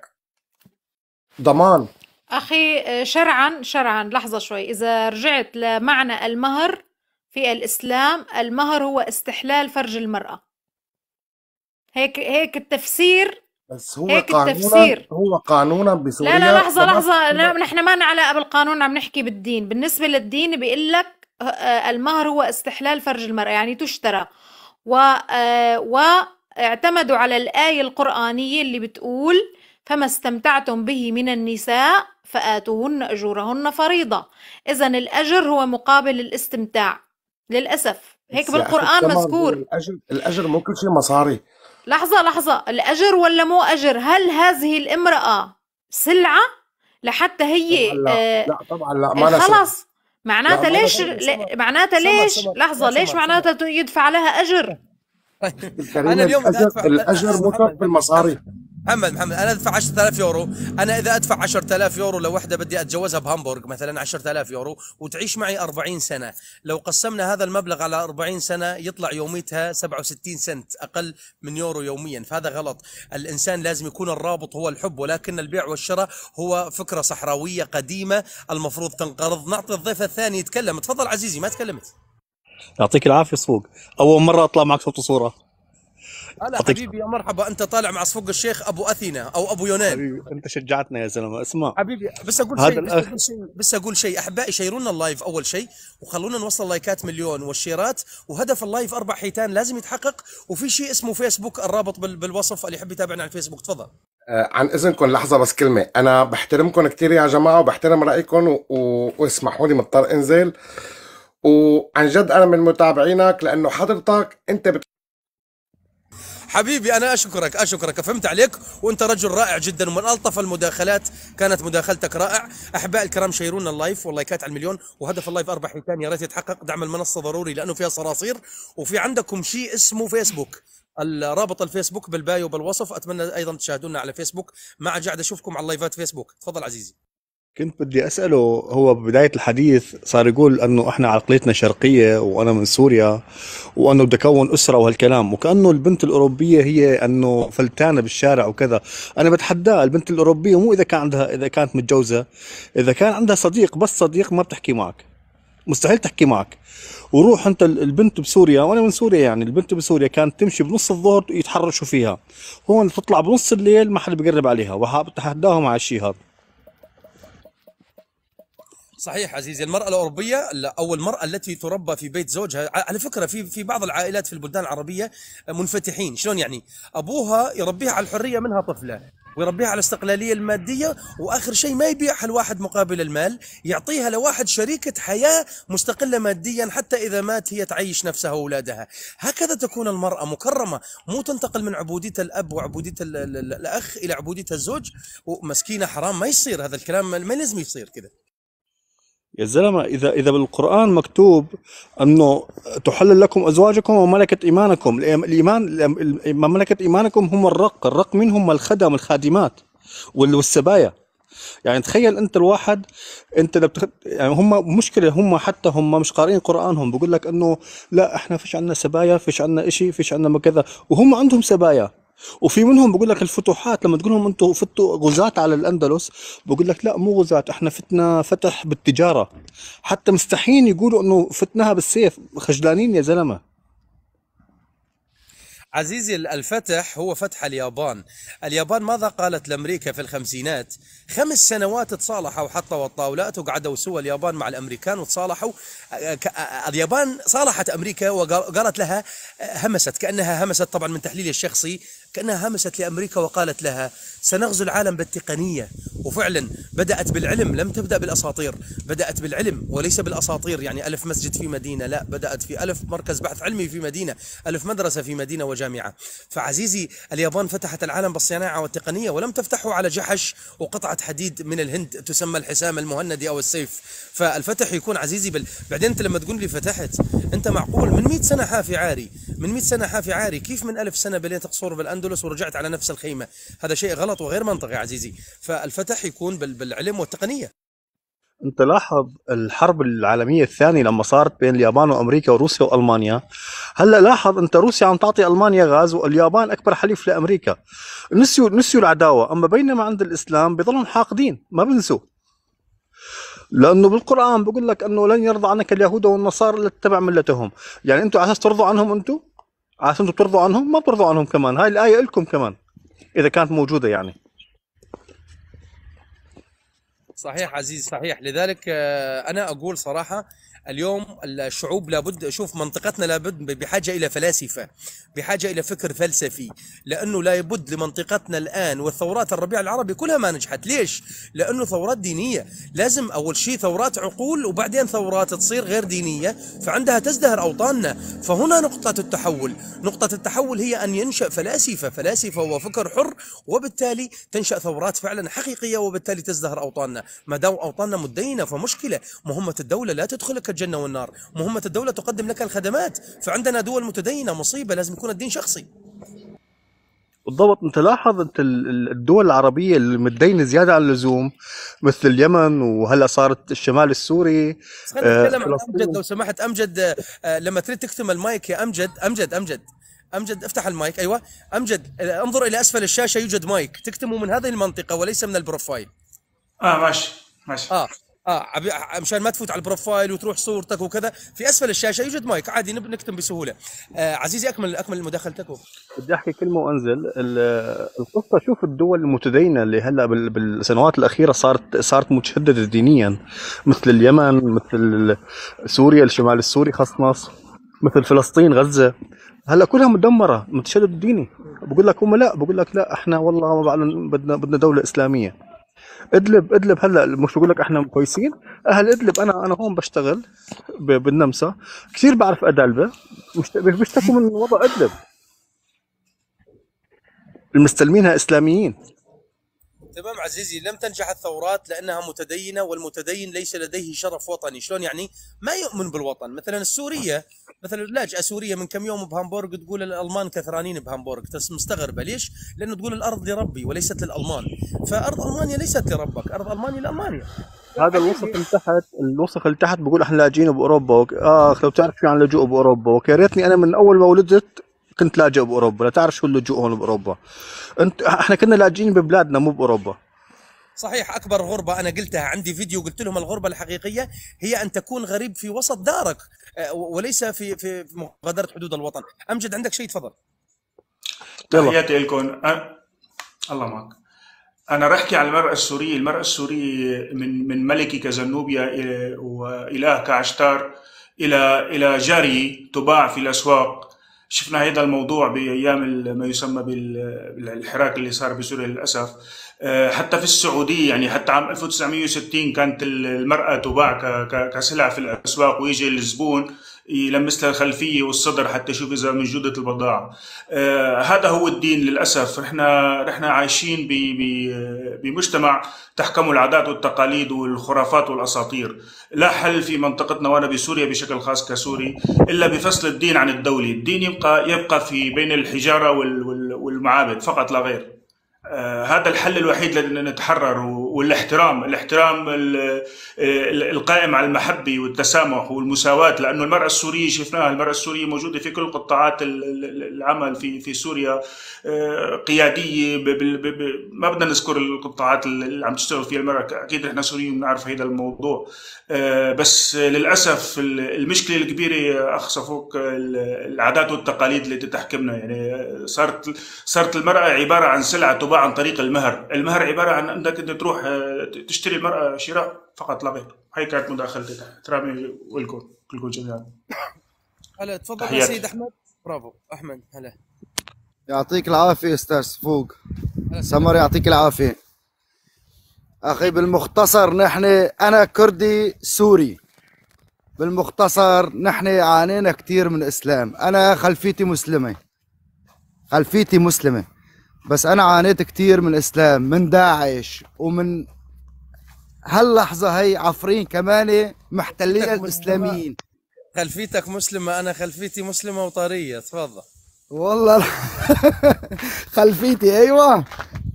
ضمان اخي شرعا شرعا لحظه شوي اذا رجعت لمعنى المهر في الاسلام المهر هو استحلال فرج المراه هيك هيك التفسير بس هو هيك قانونا التفسير. هو قانونا بسوريا لا لا لحظه لحظه نحن ما لنا علاقه بالقانون عم نحكي بالدين بالنسبه للدين بيقول لك آه، المهر هو استحلال فرج المراه يعني تشترى و آه، واعتمدوا على الآية القرآنية اللي بتقول فما استمتعتم به من النساء فآتوهن أجورهن فريضة إذا الأجر هو مقابل الاستمتاع للأسف هيك بالقرآن مذكور الأجر, الأجر مو كل شيء مصاري لحظة لحظة الأجر ولا مو أجر هل هذه الامرأة سلعة لحتى هي لا, آه لا طبعا لا ما خلص معناتها ليش معناتها ليش لحظه ليش معناتها يدفع لها اجر طيب. انا اليوم الأجر, الأجر, الاجر مرتبط بالمصاريف محمد محمد انا ادفع 10000 يورو انا اذا ادفع 10000 يورو لو وحده بدي اتجوزها بهامبورغ مثلا 10000 يورو وتعيش معي 40 سنه لو قسمنا هذا المبلغ على 40 سنه يطلع يوميتها 67 سنت اقل من يورو يوميا فهذا غلط الانسان لازم يكون الرابط هو الحب ولكن البيع والشراء هو فكره صحراويه قديمه المفروض تنقرض نعطي الضيف الثاني يتكلم تفضل عزيزي ما تكلمت يعطيك العافيه صفوق اول مره اطلع معك صوت وصوره هلا حبيبي يا مرحبا انت طالع مع صفوق الشيخ ابو اثينا او ابو يونان حبيبي انت شجعتنا يا زلمه اسمع حبيبي بس اقول شيء بس اقول شيء بس اقول شيء احبائي شيرونا اللايف اول شيء وخلونا نوصل لايكات مليون والشيرات وهدف اللايف اربع حيتان لازم يتحقق وفي شيء اسمه فيسبوك الرابط بالوصف اللي يحب يتابعنا على الفيسبوك تفضل آه، عن اذنكم لحظه بس كلمه انا بحترمكم كثير يا جماعه وبحترم رايكم و... و... واسمحوا لي مضطر انزل وعن جد انا من متابعينك لانه حضرتك انت بت... حبيبي انا اشكرك اشكرك فهمت عليك وانت رجل رائع جدا ومن الطف المداخلات كانت مداخلتك رائع احباء الكرام شيرونا اللايف واللايكات على المليون وهدف اللايف اربع حيتان يا ريت يتحقق دعم المنصه ضروري لانه فيها صراصير وفي عندكم شيء اسمه فيسبوك الرابط الفيسبوك بالبايو بالوصف اتمنى ايضا تشاهدونا على فيسبوك مع جعد اشوفكم على اللايفات فيسبوك تفضل عزيزي كنت بدي اساله هو ببدايه الحديث صار يقول انه احنا عقليتنا شرقيه وانا من سوريا وانه بدي اكون اسره وهالكلام وكانه البنت الاوروبيه هي انه فلتانه بالشارع وكذا انا بتحداه البنت الاوروبيه مو اذا كان عندها اذا كانت متجوزه اذا كان عندها صديق بس صديق ما بتحكي معك مستحيل تحكي معك وروح انت البنت بسوريا وانا من سوريا يعني البنت بسوريا كانت تمشي بنص الظهر يتحرشوا فيها هون تطلع بنص الليل ما حد بيقرب عليها وحابب اتحداهم على الشيء هذا صحيح عزيزي المرأة الأوروبية أو المرأة التي تربى في بيت زوجها على فكرة في في بعض العائلات في البلدان العربية منفتحين شلون يعني أبوها يربيها على الحرية منها طفلة ويربيها على الاستقلالية المادية وآخر شيء ما يبيعها لواحد مقابل المال يعطيها لواحد شريكة حياة مستقلة ماديا حتى إذا مات هي تعيش نفسها وأولادها هكذا تكون المرأة مكرمة مو تنتقل من عبودية الأب وعبودية الأخ إلى عبودية الزوج ومسكينة حرام ما يصير هذا الكلام ما لازم يصير كذا يا زلمة إذا إذا بالقرآن مكتوب أنه تحلل لكم أزواجكم وملكة إيمانكم الإيمان مملكة إيمانكم هم الرق الرق منهم الخدم الخادمات والسبايا يعني تخيل أنت الواحد أنت بتخ... يعني هم مشكلة هم حتى هم مش قارئين قرآنهم بقول لك أنه لا إحنا فيش عندنا سبايا فيش عندنا إشي فيش عندنا كذا وهم عندهم سبايا وفي منهم بقول لك الفتوحات لما تقول لهم انتم فتوا غزاة على الاندلس بقول لك لا مو غزاة احنا فتنا فتح بالتجاره حتى مستحيل يقولوا انه فتناها بالسيف خجلانين يا زلمه عزيزي الفتح هو فتح اليابان اليابان ماذا قالت لأمريكا في الخمسينات خمس سنوات تصالحوا وحطوا الطاولات وقعدوا سوى اليابان مع الأمريكان وتصالحوا أه، أه، اليابان صالحت أمريكا وقالت لها همست كأنها همست طبعا من تحليلي الشخصي كأنها همست لأمريكا وقالت لها سنغزو العالم بالتقنية وفعلا بدأت بالعلم لم تبدأ بالأساطير بدأت بالعلم وليس بالأساطير يعني ألف مسجد في مدينة لا بدأت في ألف مركز بحث علمي في مدينة ألف مدرسة في مدينة وجامعة فعزيزي اليابان فتحت العالم بالصناعة والتقنية ولم تفتحه على جحش وقطعة حديد من الهند تسمى الحسام المهندي أو السيف فالفتح يكون عزيزي بال... بعدين أنت لما تقول لي فتحت أنت معقول من 100 سنة حافي عاري من 100 سنة حافي عاري كيف من ألف سنة بلين تقصور بالأندلس الاندلس ورجعت على نفس الخيمه هذا شيء غلط وغير منطقي عزيزي فالفتح يكون بالعلم والتقنيه انت لاحظ الحرب العالميه الثانيه لما صارت بين اليابان وامريكا وروسيا والمانيا هلا لاحظ انت روسيا عم تعطي المانيا غاز واليابان اكبر حليف لامريكا نسيوا نسيوا العداوه اما بينما عند الاسلام بيظلهم حاقدين ما بنسوا لانه بالقران بقول لك انه لن يرضى عنك اليهود والنصارى الا تتبع ملتهم يعني انتم على اساس ترضوا عنهم انتم عسى آه، انتم بترضوا عنهم ما بترضوا عنهم كمان هاي الايه لكم كمان اذا كانت موجوده يعني صحيح عزيز صحيح لذلك آه، انا اقول صراحه اليوم الشعوب لابد شوف منطقتنا لابد بحاجه الى فلاسفه بحاجه الى فكر فلسفي لانه لابد لمنطقتنا الان والثورات الربيع العربي كلها ما نجحت ليش لانه ثورات دينيه لازم اول شيء ثورات عقول وبعدين ثورات تصير غير دينيه فعندها تزدهر اوطاننا فهنا نقطه التحول نقطه التحول هي ان ينشا فلاسفه فلاسفه وفكر حر وبالتالي تنشا ثورات فعلا حقيقيه وبالتالي تزدهر اوطاننا ما دام اوطاننا متدينه فمشكله مهمه الدوله لا تدخلك الجنة والنار مهمة الدولة تقدم لك الخدمات فعندنا دول متدينة مصيبة لازم يكون الدين شخصي بالضبط انت لاحظ انت الدول العربيه اللي متدينه زياده عن اللزوم مثل اليمن وهلا صارت الشمال السوري خلينا نتكلم آه، عن امجد لو سمحت امجد آه، لما تريد تكتم المايك يا امجد امجد امجد امجد افتح المايك ايوه امجد آه، انظر الى اسفل الشاشه يوجد مايك تكتمه من هذه المنطقه وليس من البروفايل اه ماشي ماشي اه اه مشان ما تفوت على البروفايل وتروح صورتك وكذا في اسفل الشاشه يوجد مايك عادي نكتم بسهوله آه عزيزي اكمل اكمل مداخلتك بدي احكي كلمه وانزل القصه شوف الدول المتدينه اللي هلا بالسنوات الاخيره صارت صارت متشدده دينيا مثل اليمن مثل سوريا الشمال السوري خاص مصر مثل فلسطين غزه هلا كلها مدمره متشدد ديني بقول لك هم لا بقول لك لا احنا والله ما بدنا بدنا دوله اسلاميه ادلب ادلب هلا مش بقول لك احنا كويسين اهل ادلب انا انا هون بشتغل بالنمسا كثير بعرف ادلبه بيشتكوا من وضع ادلب المستلمينها اسلاميين تمام عزيزي لم تنجح الثورات لانها متدينه والمتدين ليس لديه شرف وطني، شلون يعني؟ ما يؤمن بالوطن، مثلا السوريه مثلا لاجئه سوريه من كم يوم بهامبورغ تقول الالمان كثرانين بهامبورغ، مستغربه ليش؟ لانه تقول الارض لربي وليست للالمان، فارض المانيا ليست لربك، ارض المانيا لالمانيا. هذا الوصف اللي تحت الوصف اللي تحت بقول احنا لاجئين باوروبا اخ آه، لو تعرف شو عن يعني لجوء باوروبا وك يا ريتني انا من اول ما ولدت كنت لاجئ باوروبا لا تعرف شو اللجوء هون باوروبا انت احنا كنا لاجئين ببلادنا مو باوروبا صحيح اكبر غربه انا قلتها عندي فيديو قلت لهم الغربه الحقيقيه هي ان تكون غريب في وسط دارك آه، وليس في في مغادره حدود الوطن امجد عندك شيء تفضل تحياتي لكم أه... الله معك انا رح احكي عن المراه السوريه المراه السوريه من من ملكه كزنوبيا واله كعشتار الى الى جاريه تباع في الاسواق شفنا هذا الموضوع بايام ما يسمى بالحراك اللي صار بسوريا للاسف آه، حتى في السعوديه يعني حتى عام 1960 كانت المراه تباع كسلع في الاسواق ويجي الزبون يلمس لها الخلفيه والصدر حتى يشوف اذا من جوده البضاعه آه هذا هو الدين للاسف نحن نحن عايشين بمجتمع تحكمه العادات والتقاليد والخرافات والاساطير لا حل في منطقتنا وانا بسوريا بشكل خاص كسوري الا بفصل الدين عن الدوله الدين يبقى يبقى في بين الحجاره والمعابد فقط لا غير آه هذا الحل الوحيد لنتحرر والاحترام الاحترام القائم على المحبة والتسامح والمساواة لأنه المرأة السورية شفناها المرأة السورية موجودة في كل قطاعات العمل في في سوريا آه، قيادية ما بدنا نذكر القطاعات اللي عم تشتغل فيها المرأة أكيد نحن سوريين بنعرف هذا الموضوع آه، بس للأسف المشكلة الكبيرة أخ صفوك العادات والتقاليد اللي تحكمنا يعني صارت صارت المرأة عبارة عن سلعة تباع عن طريق المهر المهر عبارة عن أنك أنت تروح تشتري المرأة شراء فقط لا غير هاي كانت مداخلتي احترامي والكم كلكم جميعا هلا تفضل يا سيد احمد برافو احمد هلا يعطيك العافية استاذ فوق سمر يعطيك العافية اخي بالمختصر نحن انا كردي سوري بالمختصر نحن عانينا كثير من الاسلام انا خلفيتي مسلمة خلفيتي مسلمة بس انا عانيت كثير من الاسلام من داعش ومن هاللحظه هي عفرين كمان محتلين الاسلاميين خلفيتك مسلمه انا خلفيتي مسلمه وطريه تفضل والله خلفيتي ايوه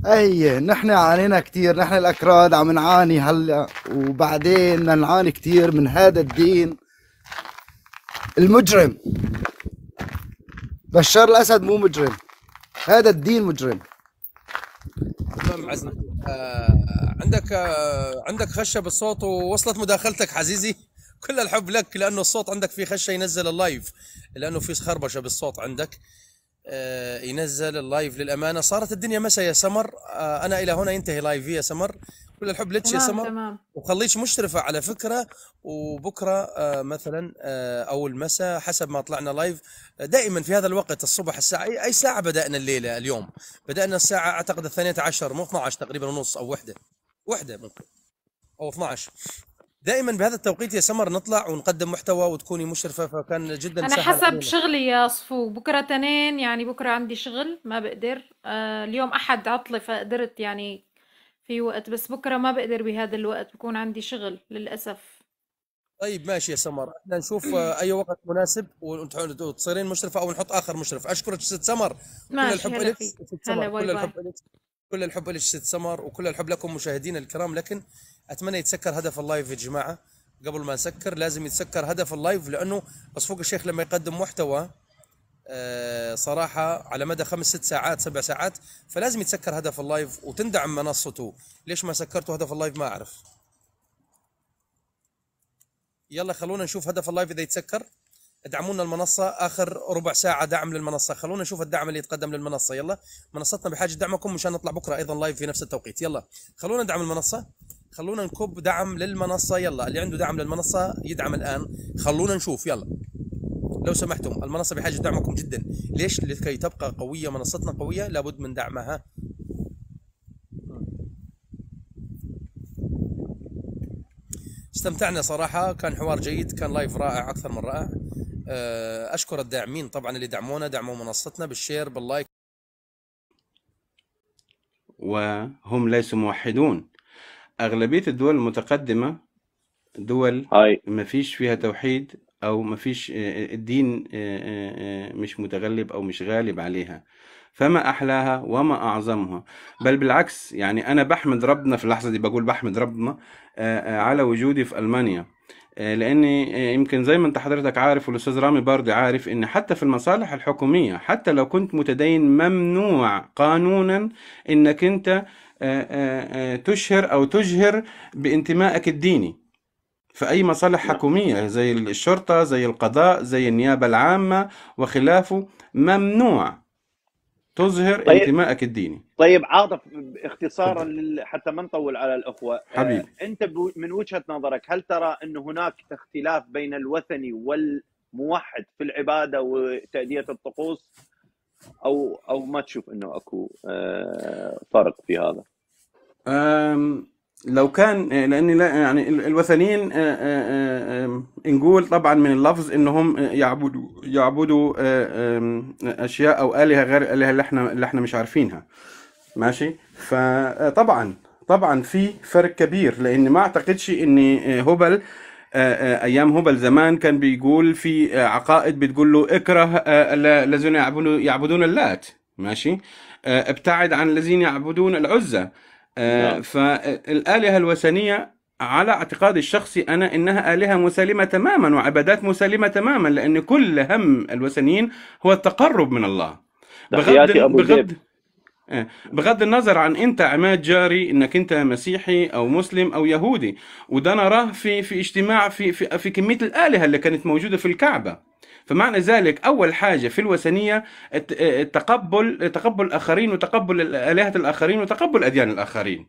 اي نحن عانينا كثير نحن الاكراد عم نعاني هلا وبعدين بدنا نعاني كثير من هذا الدين المجرم بشار الاسد مو مجرم هذا الدين مجرم تمام نعم، عزنا آه عندك آه عندك خشه بالصوت ووصلت مداخلتك عزيزي كل الحب لك لانه الصوت عندك في خشه ينزل اللايف لانه في خربشه بالصوت عندك آه ينزل اللايف للامانه صارت الدنيا مسا يا سمر آه انا الى هنا ينتهي لايفي يا سمر كل الحب لك يا سمر وخليك مشرفه على فكره وبكره آه، مثلا آه، او المساء حسب ما طلعنا لايف آه، دائما في هذا الوقت الصبح الساعه اي ساعه بدانا الليله اليوم بدانا الساعه اعتقد الثانية عشر مو 12 تقريبا ونص او وحده وحده ممكن او 12 دائما بهذا التوقيت يا سمر نطلع ونقدم محتوى وتكوني مشرفه فكان جدا انا حسب علينا. شغلي يا صفو بكره تنين يعني بكره عندي شغل ما بقدر آه اليوم احد عطله فقدرت يعني في وقت بس بكره ما بقدر بهذا الوقت بكون عندي شغل للاسف طيب ماشي يا سمر احنا نشوف آه، اي وقت مناسب وتصيرين مشرفه او نحط اخر مشرف اشكرك ست سمر ماشي كل الحب لك كل الحب لك كل الحب لك ست سمر وكل الحب لكم مشاهدينا الكرام لكن اتمنى يتسكر هدف اللايف يا جماعه قبل ما نسكر لازم يتسكر هدف اللايف لانه بس فوق الشيخ لما يقدم محتوى آه، صراحة على مدى خمس ست ساعات سبع ساعات فلازم يتسكر هدف اللايف وتندعم منصته ليش ما سكرتوا هدف اللايف ما أعرف يلا خلونا نشوف هدف اللايف إذا يتسكر ادعمونا المنصة آخر ربع ساعة دعم للمنصة خلونا نشوف الدعم اللي يتقدم للمنصة يلا منصتنا بحاجة دعمكم مشان نطلع بكرة أيضا لايف في نفس التوقيت يلا خلونا ندعم المنصة خلونا نكب دعم للمنصة يلا اللي عنده دعم للمنصة يدعم الآن خلونا نشوف يلا لو سمحتم المنصه بحاجه دعمكم جدا ليش لكي تبقى قويه منصتنا قويه لابد من دعمها استمتعنا صراحه كان حوار جيد كان لايف رائع اكثر من رائع آه، اشكر الداعمين طبعا اللي دعمونا دعموا منصتنا بالشير باللايك وهم ليسوا موحدون اغلبيه الدول المتقدمه دول ما فيش فيها توحيد او مفيش آه، آه، الدين آه، مش متغلب او مش غالب عليها فما احلاها وما اعظمها بل بالعكس يعني انا بحمد ربنا في اللحظه دي بقول بحمد ربنا على وجودي في المانيا لان يمكن زي ما انت حضرتك عارف والاستاذ رامي برضه عارف ان حتى في المصالح الحكوميه حتى لو كنت متدين ممنوع قانونا انك انت تشهر او تجهر بانتمائك الديني في أي مصالح نعم. حكومية زي الشرطة زي القضاء زي النيابة العامة وخلافه ممنوع تظهر طيب انتمائك الديني طيب عاطف اختصارا حتى ما نطول على الاخوه آه، حبيبي آه انت من وجهه نظرك هل ترى ان هناك اختلاف بين الوثني والموحد في العباده وتاديه الطقوس او او ما تشوف انه اكو آه فرق في هذا؟ لو كان آه، لان لا يعني الوثنيين آه، آه، نقول طبعا من اللفظ انهم يعبدوا يعبدوا اشياء او الهه غير الالهه اللي احنا اللي احنا مش عارفينها ماشي فطبعا طبعا في فرق كبير لان ما اعتقدش ان هبل ايام هبل زمان كان بيقول في عقائد بتقول له اكره الذين يعبدون يعبدون اللات ماشي ابتعد عن الذين يعبدون العزى آه، نعم. فالآلهة الوثنية على اعتقادي الشخصي أنا إنها آلهة مسالمة تماما وعبادات مسالمة تماما لأن كل هم الوثنيين هو التقرب من الله بغض, بغض, آه، بغض النظر عن انت عماد جاري انك انت مسيحي او مسلم او يهودي وده نراه في في اجتماع في في, في كميه الالهه اللي كانت موجوده في الكعبه فمعنى ذلك أول حاجة في الوثنية التقبل تقبل الآخرين وتقبل آلهة الآخرين وتقبل أديان الآخرين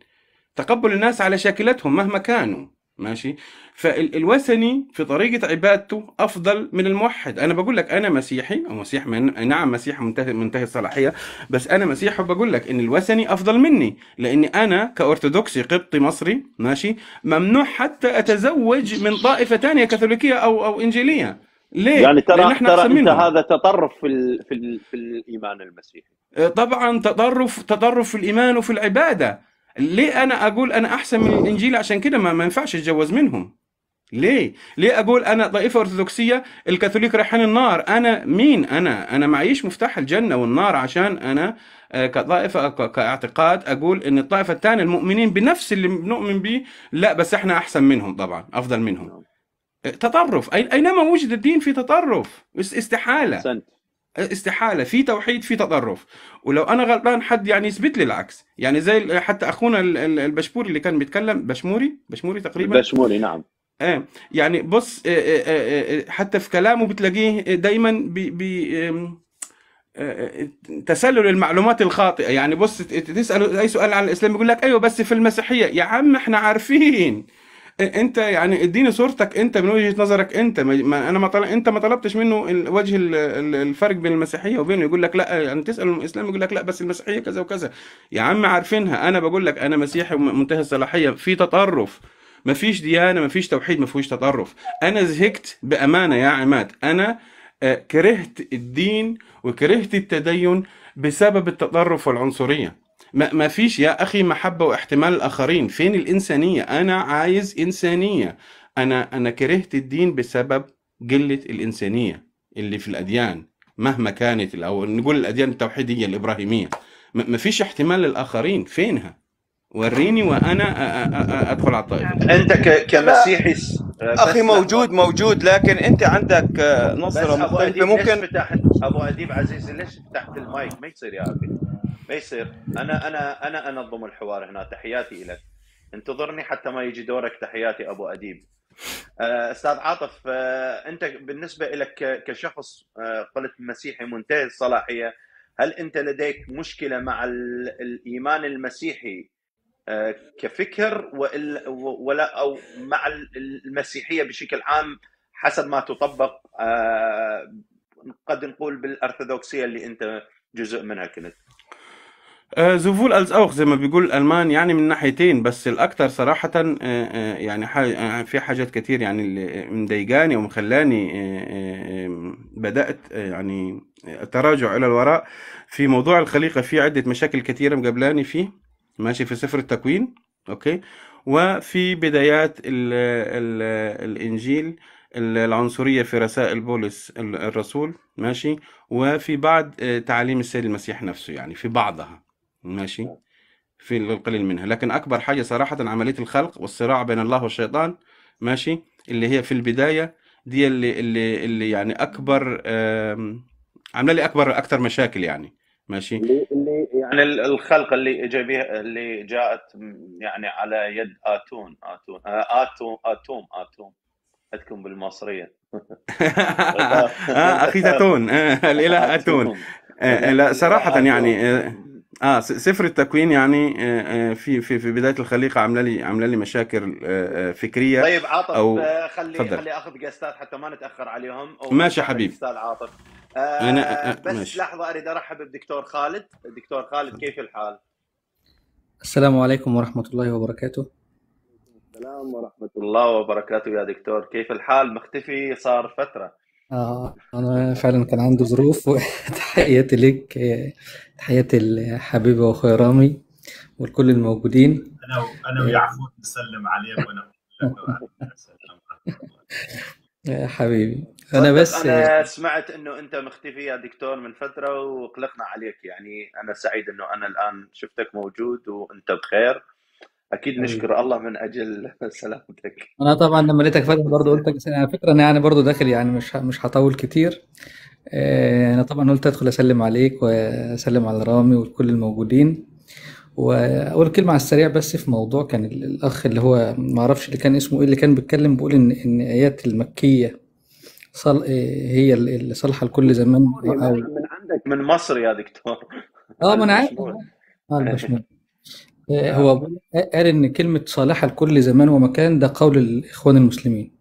تقبل الناس على شاكلتهم مهما كانوا ماشي فالوثني في طريقة عبادته أفضل من الموحد أنا بقول لك أنا مسيحي أو مسيح من... نعم مسيح منتهي منتهي الصلاحية بس أنا مسيح وبقول لك إن الوثني أفضل مني لأني أنا كأرثوذكسي قبطي مصري ماشي ممنوع حتى أتزوج من طائفة ثانية كاثوليكية أو أو إنجيلية ليه؟ يعني ترى ترى انت هذا تطرف في الـ في الـ في الايمان المسيحي إيه، طبعا تطرف تطرف في الايمان وفي العباده ليه انا اقول انا احسن من الانجيل عشان كده ما, ما ينفعش اتجوز منهم ليه؟ ليه اقول انا طائفه ارثوذكسيه الكاثوليك رايحين النار، انا مين انا؟ انا معيش مفتاح الجنه والنار عشان انا آه، كطائفه كاعتقاد اقول ان الطائفه الثانيه المؤمنين بنفس اللي بنؤمن به لا بس احنا احسن منهم طبعا افضل منهم. نعم. تطرف اينما وجد الدين في تطرف استحاله سنت. استحاله في توحيد في تطرف ولو انا غلطان حد يعني يثبت لي العكس يعني زي حتى اخونا البشموري اللي كان بيتكلم بشموري بشموري تقريبا بشموري نعم ايه يعني بص آه، آه، آه، حتى في كلامه بتلاقيه دايما ب بي تسلل المعلومات الخاطئه يعني بص تساله اي سؤال عن الاسلام يقول لك ايوه بس في المسيحيه يا عم احنا عارفين انت يعني اديني صورتك انت من وجهة نظرك انت ما انا ما طلب انت ما طلبتش منه وجه الفرق بين المسيحيه وبينه يقول لك لا يعني تسال الاسلام يقول لك لا بس المسيحيه كذا وكذا يا عم عارفينها انا بقول لك انا مسيحي ومنتهى الصلاحيه في تطرف ما فيش ديانه ما فيش توحيد ما فيهوش تطرف انا زهقت بامانه يا عماد انا آه، كرهت الدين وكرهت التدين بسبب التطرف والعنصريه ما ما فيش يا اخي محبه واحتمال الاخرين فين الانسانيه انا عايز انسانيه انا انا كرهت الدين بسبب قله الانسانيه اللي في الاديان مهما كانت او نقول الاديان التوحيديه الابراهيميه ما فيش احتمال للاخرين فينها وريني وانا ادخل على الطائفه انت كمسيحي اخي موجود موجود لكن انت عندك آه، نظره مختلفه ممكن ابو اديب عزيزي ليش فتحت المايك ما يصير يا اخي ما يصير انا انا انا انظم الحوار هنا تحياتي لك انتظرني حتى ما يجي دورك تحياتي ابو اديب آه، استاذ عاطف آه، انت بالنسبه لك كشخص آه، قلت مسيحي منتهي الصلاحيه هل انت لديك مشكله مع الايمان المسيحي كفكر ولا او مع المسيحيه بشكل عام حسب ما تطبق قد نقول بالارثوذكسيه اللي انت جزء منها كنت آه، زفول ألز أوخ زي ما بيقول الألمان يعني من ناحيتين بس الأكثر صراحة آه، آه، يعني في حاجات كتير يعني اللي مضايقاني ومخلاني بدأت يعني التراجع إلى الوراء في موضوع الخليقة في عدة مشاكل كتيرة مقابلاني فيه ماشي في سفر التكوين أوكي وفي بدايات الـ الـ الإنجيل العنصرية في رسائل بولس الرسول ماشي وفي بعض تعاليم السيد المسيح نفسه يعني في بعضها ماشي في القليل منها لكن أكبر حاجة صراحة عملية الخلق والصراع بين الله والشيطان ماشي اللي هي في البداية دي اللي اللي, اللي يعني أكبر عاملة لي أكبر أكثر مشاكل يعني ماشي اللي يعني الخلق اللي اجى اللي جاءت يعني على يد اتون اتون آه، اتوم اتوم اتوم اتكم بالمصريه آه اخي اتون آه، الاله اتون آه، لا صراحه يعني اه سفر التكوين يعني آه، آه، في في في بدايه الخليقه عامله لي عامله لي مشاكل آه، فكريه طيب عاطف أو خلي فضل. خلي اخذ جاستات حتى ما نتاخر عليهم ماشي حبيبي استاذ عاطف آه أنا بس ماشي. لحظه اريد ارحب بالدكتور خالد الدكتور خالد كيف الحال السلام عليكم ورحمه الله وبركاته السلام ورحمه الله وبركاته يا دكتور كيف الحال مختفي صار فتره اه انا فعلا كان عنده ظروف تحياتي ليك تحياتي الحبيبه واخويا رامي ولكل الموجودين انا انا آه، ويعفو نسلم عليه وانا يا حبيبي انا طيب، بس انا سمعت انه انت مختفي يا دكتور من فتره وقلقنا عليك يعني انا سعيد انه انا الان شفتك موجود وانت بخير اكيد أيوة. نشكر الله من اجل سلامتك انا طبعا لما لقيتك فاتح برضه قلت لك على فكره انا يعني برضه داخل يعني مش مش هطول كتير آه، انا طبعا قلت ادخل اسلم عليك واسلم على رامي وكل الموجودين واقول كلمه على السريع بس في موضوع كان الاخ اللي هو ما اعرفش اللي كان اسمه ايه اللي كان بيتكلم بيقول ان ان ايات المكيه صل... آه، هي اللي صالحه لكل زمان أو... من عندك من مصر يا دكتور اه ما انا عارف اه آه، هو قال ان كلمه صالحه لكل زمان ومكان ده قول الاخوان المسلمين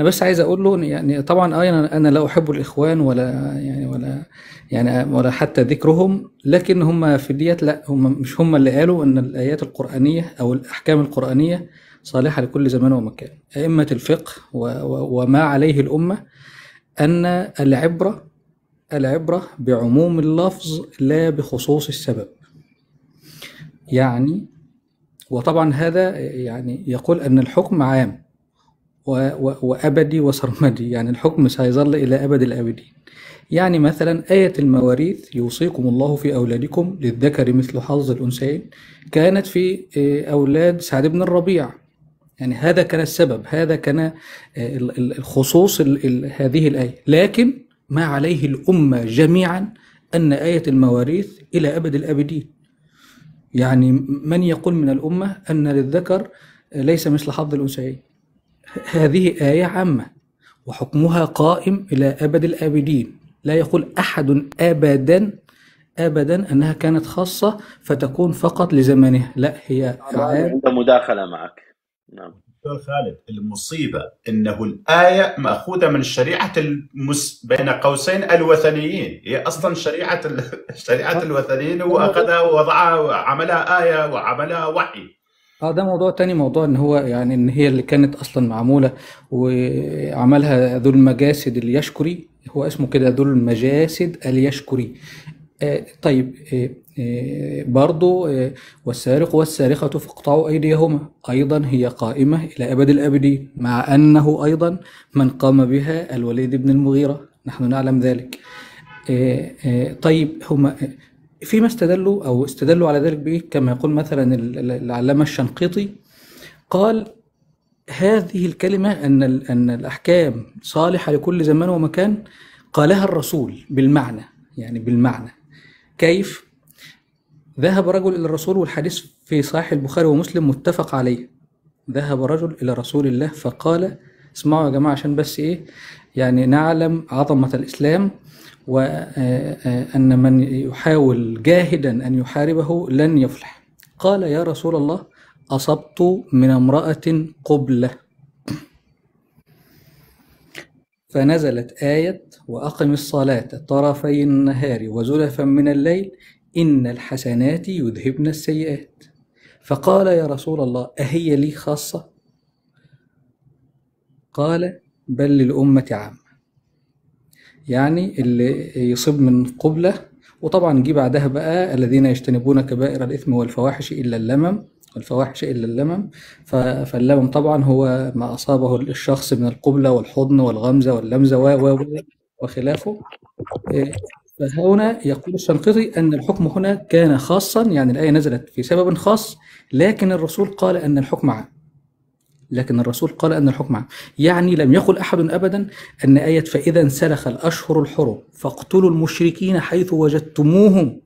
انا بس عايز اقول له يعني طبعا اي انا لا احب الاخوان ولا يعني ولا يعني ولا حتى ذكرهم لكن هم في ديت لا هم مش هم اللي قالوا ان الايات القرانيه او الاحكام القرانيه صالحه لكل زمان ومكان ائمه الفقه وما عليه الامه ان العبره العبره بعموم اللفظ لا بخصوص السبب يعني وطبعا هذا يعني يقول أن الحكم عام وأبدي وسرمدي يعني الحكم سيظل إلى أبد الآبدين يعني مثلا آية المواريث يوصيكم الله في أولادكم للذكر مثل حظ الأنثيين كانت في آه، أولاد سعد بن الربيع يعني هذا كان السبب هذا كان آه، الخصوص هذه الآية لكن ما عليه الأمة جميعا أن آية المواريث إلى أبد الآبدين يعني من يقول من الأمة أن للذكر ليس مثل حظ الأنثيين هذه آية عامة وحكمها قائم إلى أبد الآبدين لا يقول أحد أبدا أبدا أنها كانت خاصة فتكون فقط لزمنها لا هي عام مداخلة معك نعم دكتور خالد المصيبه انه الايه ماخوذه من شريعه المس... بين قوسين الوثنيين هي اصلا شريعه ال... شريعه الوثنيين واخذها ووضعها وعملها ايه وعملها وحي اه ده موضوع تاني موضوع ان هو يعني ان هي اللي كانت اصلا معموله وعملها ذو المجاسد اليشكري هو اسمه كده ذو المجاسد اليشكري آه طيب آه إيه، برضو إيه، والسارق والسارقة فاقطعوا أيديهما أيضا هي قائمة إلى أبد الأبدين مع أنه أيضا من قام بها الوليد بن المغيرة نحن نعلم ذلك إيه، طيب هما فيما استدلوا أو استدلوا على ذلك بإيه كما يقول مثلا العلامة الشنقيطي قال هذه الكلمة أن أن الأحكام صالحة لكل زمان ومكان قالها الرسول بالمعنى يعني بالمعنى كيف ذهب رجل إلى الرسول والحديث في صحيح البخاري ومسلم متفق عليه ذهب رجل إلى رسول الله فقال اسمعوا يا جماعة عشان بس إيه يعني نعلم عظمة الإسلام وأن آه، آه، من يحاول جاهدا أن يحاربه لن يفلح قال يا رسول الله أصبت من امرأة قبلة فنزلت آية وأقم الصلاة طرفي النهار وزلفا من الليل إن الحسنات يذهبن السيئات فقال يا رسول الله أهي لي خاصة؟ قال بل للأمة عامة يعني اللي يصيب من قبلة وطبعا جه بعدها بقى الذين يجتنبون كبائر الإثم والفواحش إلا اللمم والفواحش إلا اللمم فاللمم طبعا هو ما أصابه الشخص من القبلة والحضن والغمزة واللمزة و وخلافه إيه، فهنا يقول الشنقيطي أن الحكم هنا كان خاصا يعني الآية نزلت في سبب خاص لكن الرسول قال أن الحكم عام لكن الرسول قال أن الحكم عام يعني لم يقل أحد أبدا أن آية فإذا انسلخ الأشهر الحرم فاقتلوا المشركين حيث وجدتموهم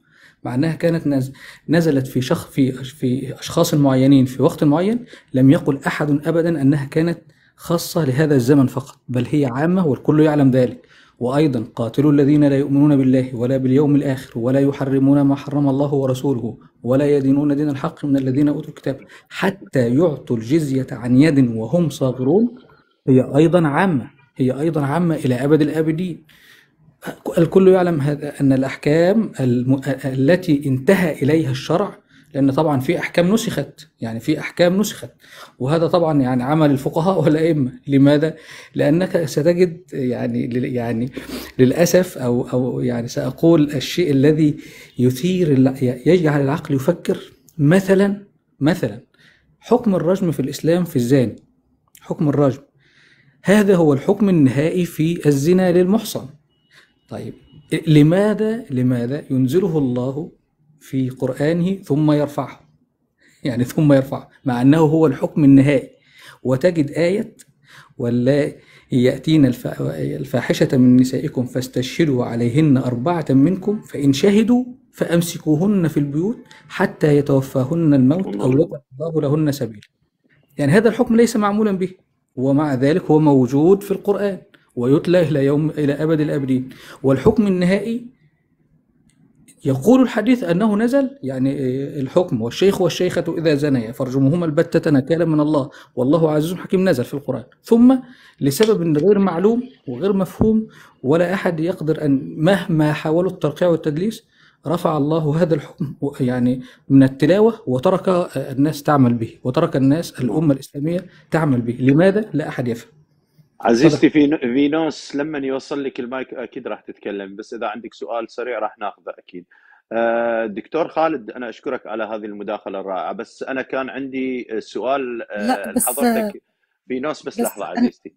مع أنها كانت نزلت في شخ في في أشخاص معينين في وقت معين لم يقل أحد أبدا أنها كانت خاصة لهذا الزمن فقط بل هي عامة والكل يعلم ذلك وأيضا قاتلوا الذين لا يؤمنون بالله ولا باليوم الآخر ولا يحرمون ما حرم الله ورسوله ولا يدينون دين الحق من الذين أوتوا الكتاب حتى يعطوا الجزية عن يد وهم صاغرون هي أيضا عامة هي أيضا عامة إلى أبد الآبدين الكل يعلم هذا أن الأحكام التي انتهى إليها الشرع لان طبعا في احكام نسخت يعني في احكام نسخت وهذا طبعا يعني عمل الفقهاء والائمه لماذا لانك ستجد يعني يعني للاسف او او يعني ساقول الشيء الذي يثير يجعل العقل يفكر مثلا مثلا حكم الرجم في الاسلام في الزاني حكم الرجم هذا هو الحكم النهائي في الزنا للمحصن طيب لماذا لماذا ينزله الله في قرآنه ثم يرفعه يعني ثم يرفعه مع أنه هو الحكم النهائي وتجد آية ولا يأتين الفاحشة من نسائكم فاستشهدوا عليهن أربعة منكم فإن شهدوا فأمسكوهن في البيوت حتى يتوفاهن الموت أو يضع الله لهن سبيلا يعني هذا الحكم ليس معمولا به ومع ذلك هو موجود في القرآن ويتلى إلى يوم إلى أبد الأبدين والحكم النهائي يقول الحديث أنه نزل يعني الحكم والشيخ والشيخة إذا زنيا فارجمهما البتة نكالا من الله والله عزيز حكيم نزل في القرآن ثم لسبب غير معلوم وغير مفهوم ولا أحد يقدر أن مهما حاولوا الترقيع والتدليس رفع الله هذا الحكم يعني من التلاوة وترك الناس تعمل به وترك الناس الأمة الإسلامية تعمل به لماذا لا أحد يفهم عزيزتي في فينوس لما يوصل لك المايك اكيد راح تتكلم بس اذا عندك سؤال سريع راح ناخذه اكيد آه، دكتور خالد انا اشكرك على هذه المداخله الرائعه بس انا كان عندي سؤال آه، لحضرتك آه، فينوس بس, بس لحظه عزيزتي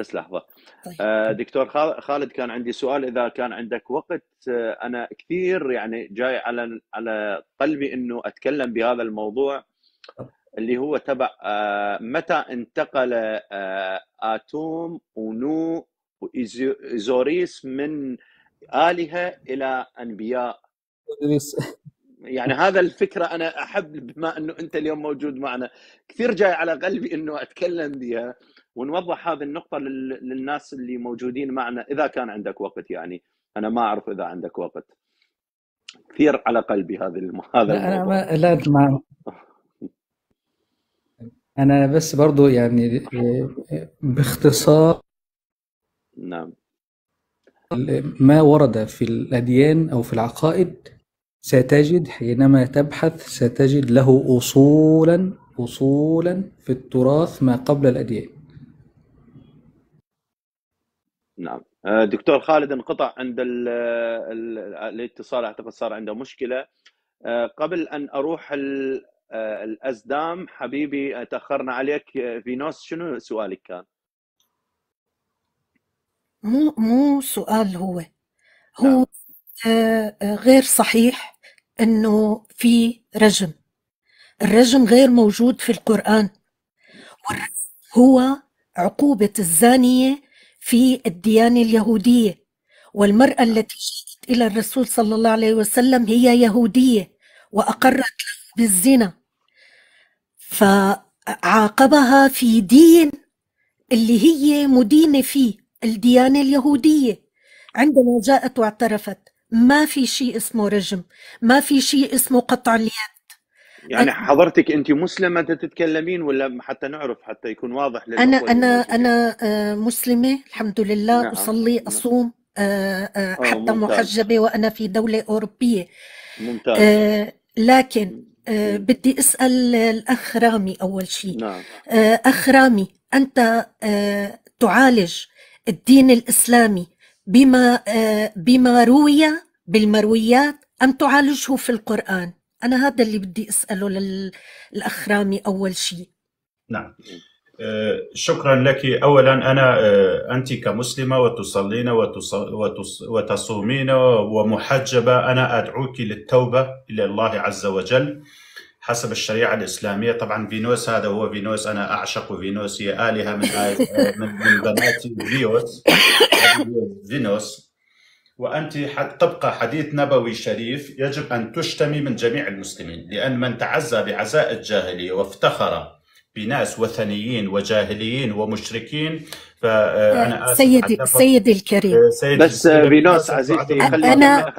بس طيب. لحظه طيب. دكتور خالد كان عندي سؤال اذا كان عندك وقت انا كثير يعني جاي على على قلبي انه اتكلم بهذا الموضوع اللي هو تبع آه، متى انتقل آه، اتوم ونو وايزوريس من الهه الى انبياء يعني هذا الفكره انا احب بما انه انت اليوم موجود معنا كثير جاي على قلبي انه اتكلم بها ونوضح هذه النقطه للناس اللي موجودين معنا اذا كان عندك وقت يعني انا ما اعرف اذا عندك وقت كثير على قلبي هذا هذا لا, أنا ما لا انا بس برضو يعني باختصار نعم ما ورد في الاديان او في العقائد ستجد حينما تبحث ستجد له اصولا اصولا في التراث ما قبل الاديان نعم آه، دكتور خالد انقطع عند الـ الـ الاتصال اعتقد صار عنده مشكله آه، قبل ان اروح آه، الازدام حبيبي آه، تاخرنا عليك آه، فينوس شنو سؤالك كان؟ مو مو سؤال هو هو نعم. غير صحيح انه في رجم الرجم غير موجود في القران هو عقوبه الزانيه في الديانه اليهوديه والمراه التي جاءت الى الرسول صلى الله عليه وسلم هي يهوديه واقرت بالزنا فعاقبها في دين اللي هي مدينة فيه الديانة اليهودية عندما جاءت واعترفت ما في شيء اسمه رجم ما في شيء اسمه قطع اليد يعني حضرتك انت مسلمه تتكلمين ولا حتى نعرف حتى يكون واضح انا انا انا آه، مسلمه الحمد لله نعم. اصلي نعم. اصوم آه، آه، حتى ممتاز. محجبه وانا في دوله اوروبيه ممتاز لكن آه، بدي أسأل الأخ رامي أول شيء نعم. آه، أخ رامي أنت آه، تعالج الدين الإسلامي بما بما روي بالمرويات أم تعالجه في القرآن أنا هذا اللي بدي أسأله للأخ رامي أول شيء نعم آه، شكرا لك اولا انا آه، انت كمسلمه وتصلين وتصومين ومحجبه انا ادعوك للتوبه الى الله عز وجل حسب الشريعه الاسلاميه طبعا فينوس هذا هو فينوس انا اعشق فينوس هي الهه من من بنات فيوس فينوس وانت تبقى حديث نبوي شريف يجب ان تشتمي من جميع المسلمين لان من تعزى بعزاء الجاهليه وافتخر بناس وثنيين وجاهليين ومشركين فانا آه، آه، اسف سيدي سيدي الكريم آه، سيدي بس فينوس عزيزتي انا خلي انا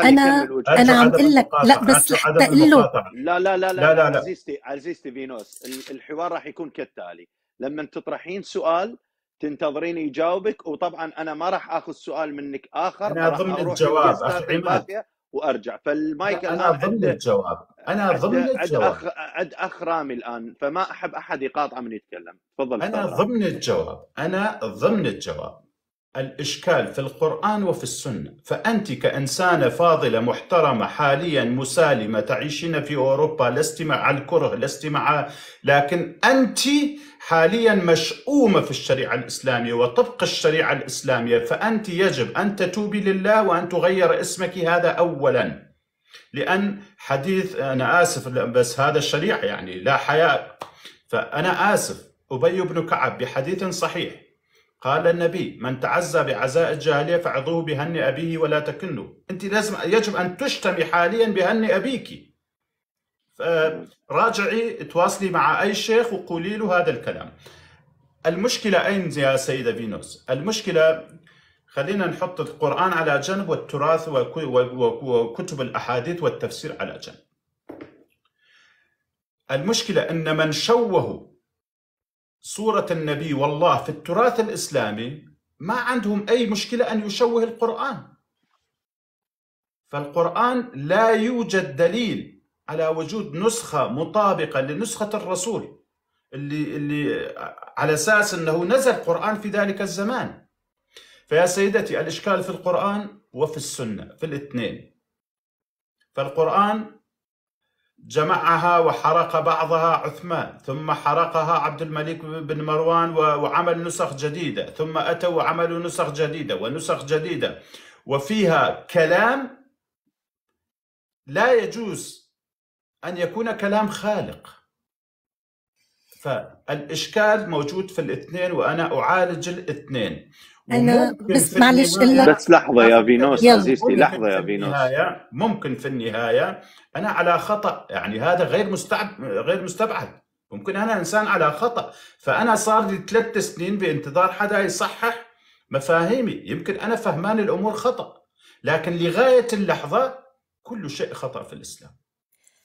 انا عم اقول لك لا بس لحتى اقول له لا لا لا لا, لا, عزيزتي عزيزتي فينوس الحوار راح يكون كالتالي لما تطرحين سؤال تنتظرين يجاوبك وطبعا انا ما راح اخذ سؤال منك اخر انا ضمن الجواب وارجع فالمايك انا ضمن الجواب انا ضمن الجواب أخ... عد اخ رامي الان فما احب احد يقاطع من يتكلم تفضل انا ضمن الجواب انا ضمن الجواب الاشكال في القران وفي السنه فانت كانسانه فاضله محترمه حاليا مسالمه تعيشين في اوروبا لست مع الكره لست مع لكن انت حاليا مشؤومة في الشريعة الإسلامية وطبق الشريعة الإسلامية فأنت يجب أن تتوبي لله وأن تغير اسمك هذا أولا لأن حديث أنا آسف بس هذا الشريعة يعني لا حياء فأنا آسف أبي بن كعب بحديث صحيح قال النبي من تعزى بعزاء الجاهلية فعظوه بهن أبيه ولا تكنه أنت لازم يجب أن تشتمي حاليا بهن أبيك راجعي تواصلي مع اي شيخ وقولي له هذا الكلام المشكله اين يا سيده فينوس المشكله خلينا نحط القران على جنب والتراث وكتب الاحاديث والتفسير على جنب المشكله ان من شوه صوره النبي والله في التراث الاسلامي ما عندهم اي مشكله ان يشوه القران فالقران لا يوجد دليل على وجود نسخة مطابقة لنسخة الرسول اللي اللي على اساس انه نزل قران في ذلك الزمان. فيا سيدتي الاشكال في القران وفي السنه في الاثنين. فالقران جمعها وحرق بعضها عثمان، ثم حرقها عبد الملك بن مروان وعمل نسخ جديده، ثم اتوا وعملوا نسخ جديده ونسخ جديده وفيها كلام لا يجوز أن يكون كلام خالق فالإشكال موجود في الاثنين وأنا أعالج الاثنين أنا بس معلش إلا بس لحظة يا فينوس عزيزتي لحظة يا فينوس ممكن في النهاية أنا على خطأ يعني هذا غير مستعب غير مستبعد ممكن أنا إنسان على خطأ فأنا صار لي ثلاث سنين بانتظار حدا يصحح مفاهيمي يمكن أنا فهمان الأمور خطأ لكن لغاية اللحظة كل شيء خطأ في الإسلام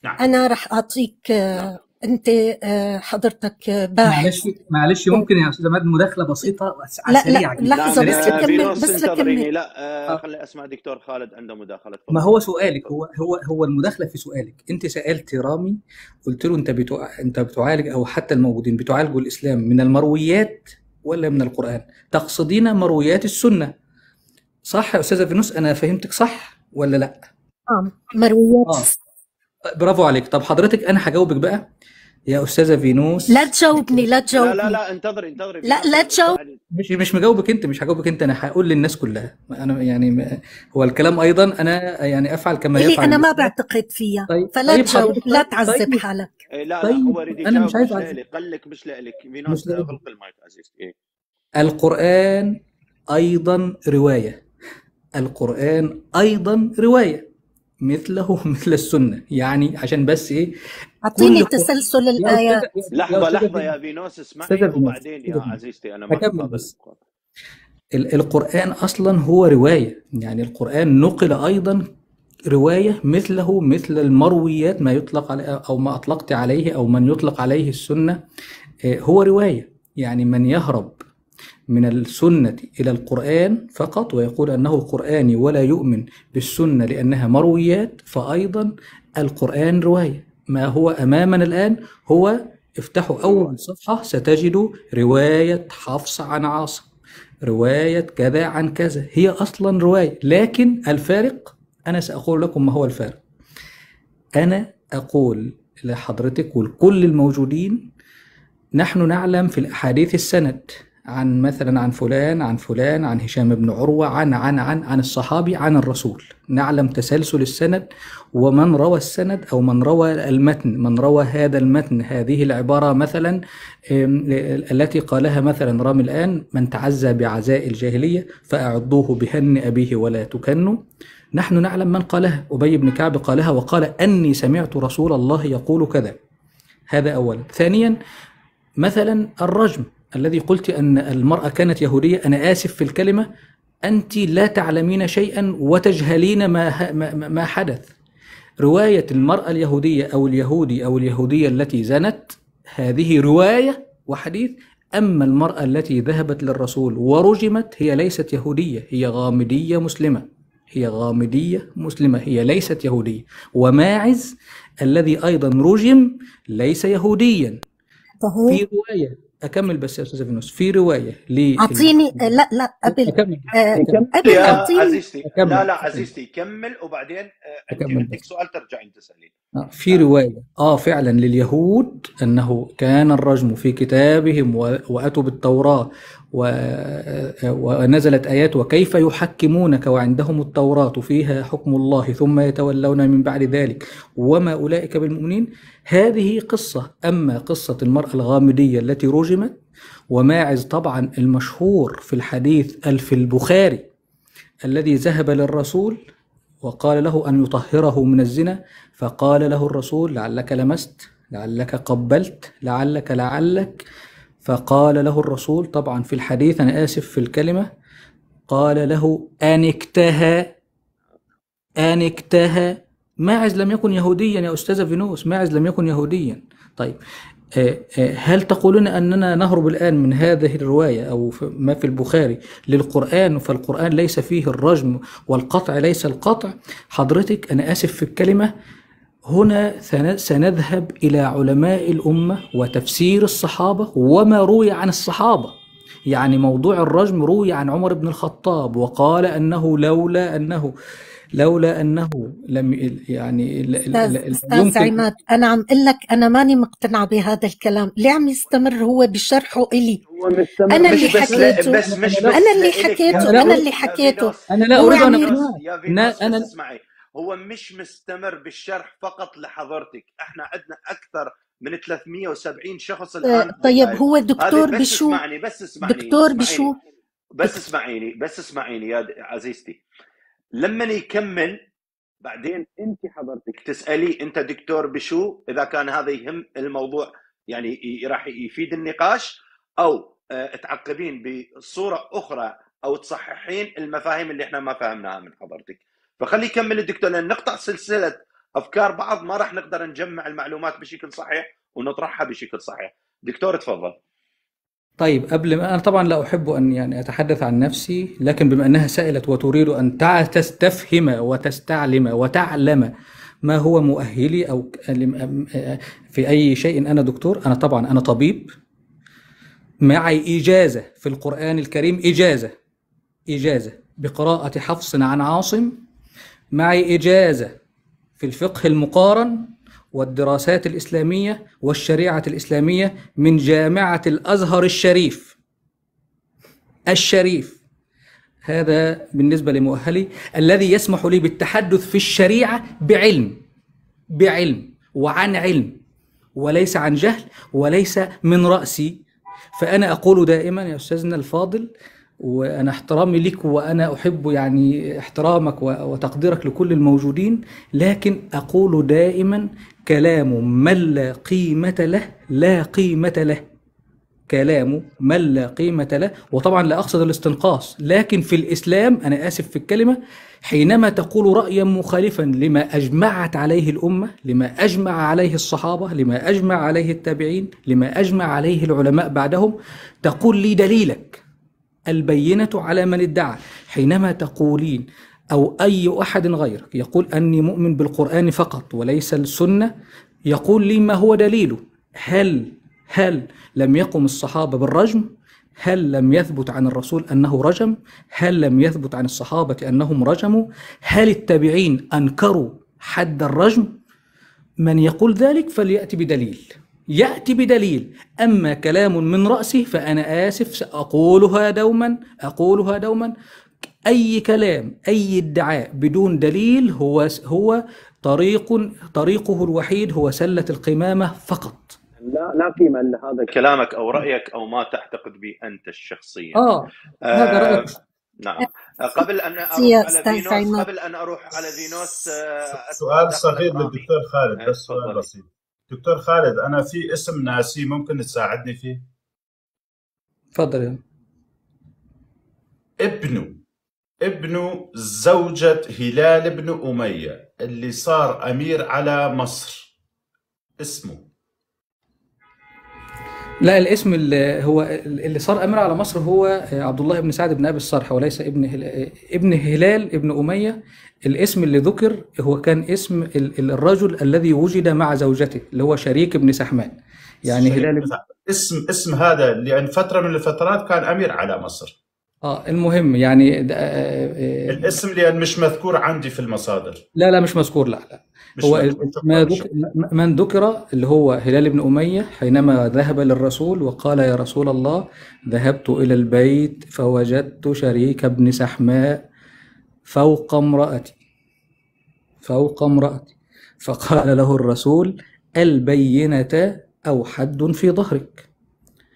نعم. انا راح اعطيك آه، نعم. انت آه، حضرتك آه، باحث معلش معلش ممكن يا استاذ عماد مداخله بسيطه لا سريعه لا لحظه بس لكمل بس لكمل لا خلي اسمع دكتور خالد عنده مداخله ما هو سؤالك هو هو هو المداخله في سؤالك انت سالت رامي قلت له انت بتوع... انت بتعالج او حتى الموجودين بتعالجوا الاسلام من المرويات ولا من القران تقصدين مرويات السنه صح يا استاذه فينوس انا فهمتك صح ولا لا اه مرويات آه. برافو عليك طب حضرتك انا هجاوبك بقى يا استاذه فينوس لا تجاوبني لا تجاوبني لا لا لا انتظري انتظري لا لا تجاوب مش مش مجاوبك انت مش هجاوبك انت انا هقول للناس كلها انا يعني هو الكلام ايضا انا يعني افعل كما يفعل انا ما بعتقد فيها طيب. فلا طيب تجاوب لا طيب، تعذب طيب. حالك إيه، لا لا طيب. هو انا مش عايز لك قال لك مش لك فينوس اغلق المايك عزيزتي إيه؟ القران ايضا روايه القران ايضا روايه مثله مثل السنه يعني عشان بس ايه اعطيني تسلسل الايات لحظه لحظه يا فينوس اسمعني وبعدين يا عزيزتي انا ما بس القرآن أصلا هو رواية يعني القرآن نقل أيضا رواية مثله مثل المرويات ما يطلق عليه أو ما أطلقت عليه أو من يطلق عليه السنة آه، هو رواية يعني من يهرب من السنة إلى القرآن فقط ويقول أنه قرآني ولا يؤمن بالسنة لأنها مرويات فأيضا القرآن رواية ما هو أمامنا الآن هو افتحوا أول صفحة ستجدوا رواية حفص عن عاصم رواية كذا عن كذا هي أصلا رواية لكن الفارق أنا سأقول لكم ما هو الفارق أنا أقول لحضرتك ولكل الموجودين نحن نعلم في الأحاديث السند عن مثلا عن فلان عن فلان عن هشام بن عروة عن عن عن عن الصحابي عن الرسول نعلم تسلسل السند ومن روى السند أو من روى المتن من روى هذا المتن هذه العبارة مثلا التي قالها مثلا رام الآن من تعزى بعزاء الجاهلية فأعضوه بهن أبيه ولا تكنوا نحن نعلم من قالها أبي بن كعب قالها وقال أني سمعت رسول الله يقول كذا هذا أولا ثانيا مثلا الرجم الذي قلت أن المرأة كانت يهودية أنا آسف في الكلمة أنت لا تعلمين شيئا وتجهلين ما, ما حدث رواية المرأة اليهودية أو اليهودي أو اليهودية التي زنت هذه رواية وحديث أما المرأة التي ذهبت للرسول ورجمت هي ليست يهودية هي غامدية مسلمة هي غامدية مسلمة هي ليست يهودية وماعز الذي أيضا رجم ليس يهوديا في رواية اكمل بس يا استاذ فينوس في روايه ل اعطيني لا لا قبل اكمل آه، قبل يا عزيزتي أكمل. لا لا عزيزتي كمل وبعدين آه، أكمل عندك سؤال ترجعين تسالين آه. في روايه اه فعلا لليهود انه كان الرجم في كتابهم واتوا بالتوراه و... آه، ونزلت ايات وكيف يحكمونك وعندهم التوراه فيها حكم الله ثم يتولون من بعد ذلك وما اولئك بالمؤمنين هذه قصة أما قصة المرأة الغامدية التي رجمت وماعز طبعا المشهور في الحديث ألف البخاري الذي ذهب للرسول وقال له أن يطهره من الزنا فقال له الرسول لعلك لمست لعلك قبلت لعلك لعلك فقال له الرسول طبعا في الحديث أنا آسف في الكلمة قال له أنكتها أنكتها ماعز لم يكن يهوديا يا أستاذ فينوس ماعز لم يكن يهوديا طيب آه، آه، هل تقولون أننا نهرب الآن من هذه الرواية أو ما في البخاري للقرآن فالقرآن ليس فيه الرجم والقطع ليس القطع حضرتك أنا آسف في الكلمة هنا سنذهب إلى علماء الأمة وتفسير الصحابة وما روي عن الصحابة يعني موضوع الرجم روي عن عمر بن الخطاب وقال أنه لولا أنه لولا انه لم يعني استاذ عماد انا عم اقول لك انا ماني مقتنعه بهذا الكلام ليه عم يستمر هو بشرحه الي هو مستمر انا اللي حكيته بس مش بس انا اللي حكيته انا اللي حكيته انا لا اريد ان انا اسمعي هو مش مستمر بالشرح فقط لحضرتك احنا عندنا اكثر من 370 شخص آه، الان طيب هو دكتور بشو بس اسمعني بس اسمعني دكتور بشو بس اسمعيني بس اسمعيني يا عزيزتي لما يكمل بعدين انت حضرتك تسالي انت دكتور بشو اذا كان هذا يهم الموضوع يعني راح يفيد النقاش او آه، تعقبين بصوره اخرى او تصححين المفاهيم اللي احنا ما فهمناها من حضرتك فخلي يكمل الدكتور لان نقطع سلسله افكار بعض ما راح نقدر نجمع المعلومات بشكل صحيح ونطرحها بشكل صحيح دكتور تفضل طيب قبل ما أنا طبعا لا أحب أن يعني أتحدث عن نفسي لكن بما أنها سألت وتريد أن تستفهم وتستعلم وتعلم ما هو مؤهلي أو في أي شيء أنا دكتور أنا طبعا أنا طبيب معي إجازة في القرآن الكريم إجازة إجازة بقراءة حفص عن عاصم معي إجازة في الفقه المقارن والدراسات الإسلامية والشريعة الإسلامية من جامعة الأزهر الشريف الشريف هذا بالنسبة لمؤهلي الذي يسمح لي بالتحدث في الشريعة بعلم بعلم وعن علم وليس عن جهل وليس من رأسي فأنا أقول دائما يا أستاذنا الفاضل وانا احترامي لك وانا احب يعني احترامك وتقديرك لكل الموجودين لكن اقول دائما كلام من لا قيمه له لا قيمه له كلام من لا قيمه له وطبعا لا اقصد الاستنقاص لكن في الاسلام انا اسف في الكلمه حينما تقول رايا مخالفا لما اجمعت عليه الامه لما اجمع عليه الصحابه لما اجمع عليه التابعين لما اجمع عليه العلماء بعدهم تقول لي دليلك البينة على من ادعى حينما تقولين أو أي أحد غيرك يقول أني مؤمن بالقرآن فقط وليس السنة يقول لي ما هو دليله هل هل لم يقم الصحابة بالرجم هل لم يثبت عن الرسول أنه رجم هل لم يثبت عن الصحابة أنهم رجموا هل التابعين أنكروا حد الرجم من يقول ذلك فليأتي بدليل يأتي بدليل أما كلام من رأسه فأنا آسف سأقولها دوما أقولها دوما أي كلام أي ادعاء بدون دليل هو هو طريق طريقه الوحيد هو سلة القمامة فقط لا لا قيمة لهذا كلامك أو رأيك أو ما تعتقد به أنت شخصيا آه, آه هذا آه، رأيك نعم قبل ان اروح على فينوس قبل ان اروح على فينوس سؤال صغير للدكتور خالد بس آه، سؤال بسيط دكتور خالد انا في اسم ناسي ممكن تساعدني فيه تفضل يا ابنه ابنه زوجة هلال بن أمية اللي صار أمير على مصر اسمه لا الاسم اللي هو اللي صار امير على مصر هو عبد الله بن سعد بن ابي الصرح وليس ابن هلال ابن هلال ابن اميه الاسم اللي ذكر هو كان اسم الرجل الذي وجد مع زوجته اللي هو شريك بن سحمان يعني هلال اسم اسم هذا لان فتره من الفترات كان امير على مصر اه المهم يعني آه،, آه،, آه الاسم لان مش مذكور عندي في المصادر لا لا مش مذكور لا لا مش هو مذكور. من ذكر اللي هو هلال بن اميه حينما ذهب للرسول وقال يا رسول الله ذهبت الى البيت فوجدت شريك بن سحماء فوق امرأتي فوق امرأتي فقال له الرسول البينة أو حد في ظهرك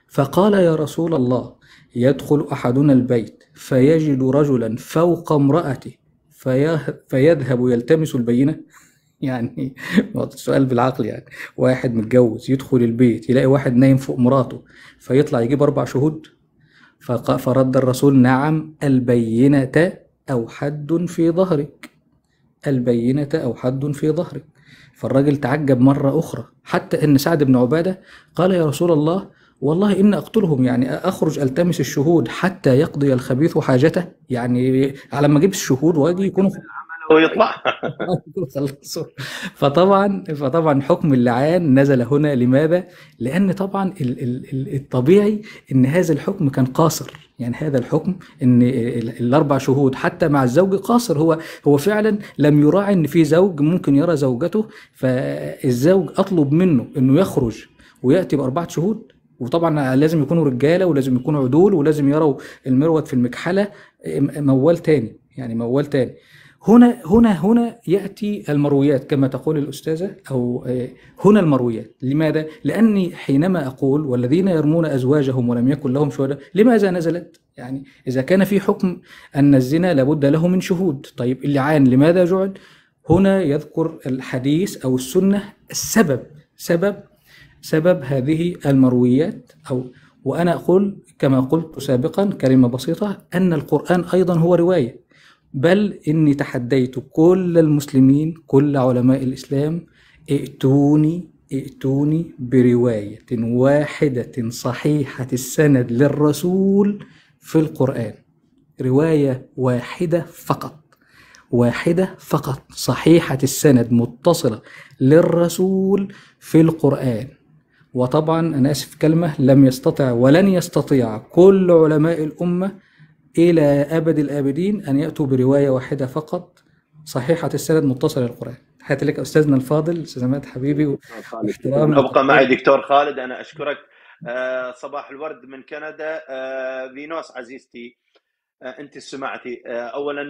فقال يا رسول الله يدخل أحدنا البيت فيجد رجلا فوق امرأته فيذهب يلتمس البينة يعني سؤال بالعقل يعني واحد متجوز يدخل البيت يلاقي واحد نايم فوق مراته فيطلع يجيب أربع شهود فرد الرسول نعم البينة أو حد في ظهرك البينة أو حد في ظهرك فالراجل تعجب مرة أخرى حتى أن سعد بن عبادة قال يا رسول الله والله إن أقتلهم يعني أخرج ألتمس الشهود حتى يقضي الخبيث حاجته يعني على ما أجيب الشهود وأجي يكونوا ويطلع فطبعا فطبعا حكم اللعان نزل هنا لماذا؟ لأن طبعا الطبيعي أن هذا الحكم كان قاصر يعني هذا الحكم ان الاربع شهود حتى مع الزوج قاصر هو هو فعلا لم يراعي ان في زوج ممكن يرى زوجته فالزوج اطلب منه انه يخرج وياتي باربعه شهود وطبعا لازم يكونوا رجاله ولازم يكونوا عدول ولازم يروا المروه في المكحله موال تاني يعني موال تاني هنا هنا هنا ياتي المرويات كما تقول الاستاذه او آه، هنا المرويات لماذا لاني حينما اقول والذين يرمون ازواجهم ولم يكن لهم شهداء لماذا نزلت يعني اذا كان في حكم ان الزنا لابد له من شهود طيب اللعان لماذا جعل هنا يذكر الحديث او السنه السبب سبب سبب هذه المرويات او وانا اقول كما قلت سابقا كلمه بسيطه ان القران ايضا هو روايه بل إني تحديت كل المسلمين كل علماء الإسلام ائتوني ائتوني برواية واحدة صحيحة السند للرسول في القرآن رواية واحدة فقط واحدة فقط صحيحة السند متصلة للرسول في القرآن وطبعا أنا آسف كلمة لم يستطع ولن يستطيع كل علماء الأمة إلى أبد الآبدين أن يأتوا برواية واحدة فقط صحيحة السند متصل القرآن تحياتي لك أستاذنا الفاضل أستاذ مات حبيبي واحترام أبقى معي دكتور خالد أنا أشكرك آه، صباح الورد من كندا آه، فينوس عزيزتي آه، انت سمعتي اولا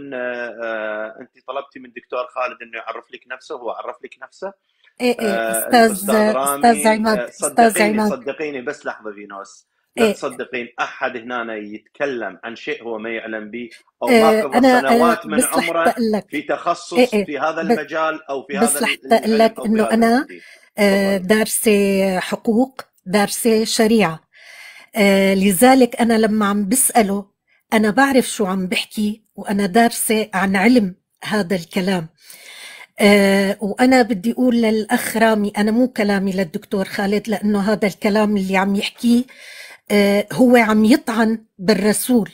انت طلبتي من دكتور خالد انه يعرف لك نفسه هو عرف لك نفسه ايه ايه استاذ استاذ عماد استاذ عماد صدقيني بس لحظه فينوس لا إيه. تصدقين احد هنا يتكلم عن شيء هو ما يعلم به او إيه، ما أنا سنوات من عمره في تخصص إيه إيه. في هذا المجال او في بس هذا بس لك انه انا دارسه آه، حقوق دارسه شريعه آه، لذلك انا لما عم بساله انا بعرف شو عم بحكي وانا دارسه عن علم هذا الكلام أه وانا بدي اقول للاخ رامي انا مو كلامي للدكتور خالد لانه هذا الكلام اللي عم يحكيه آه، هو عم يطعن بالرسول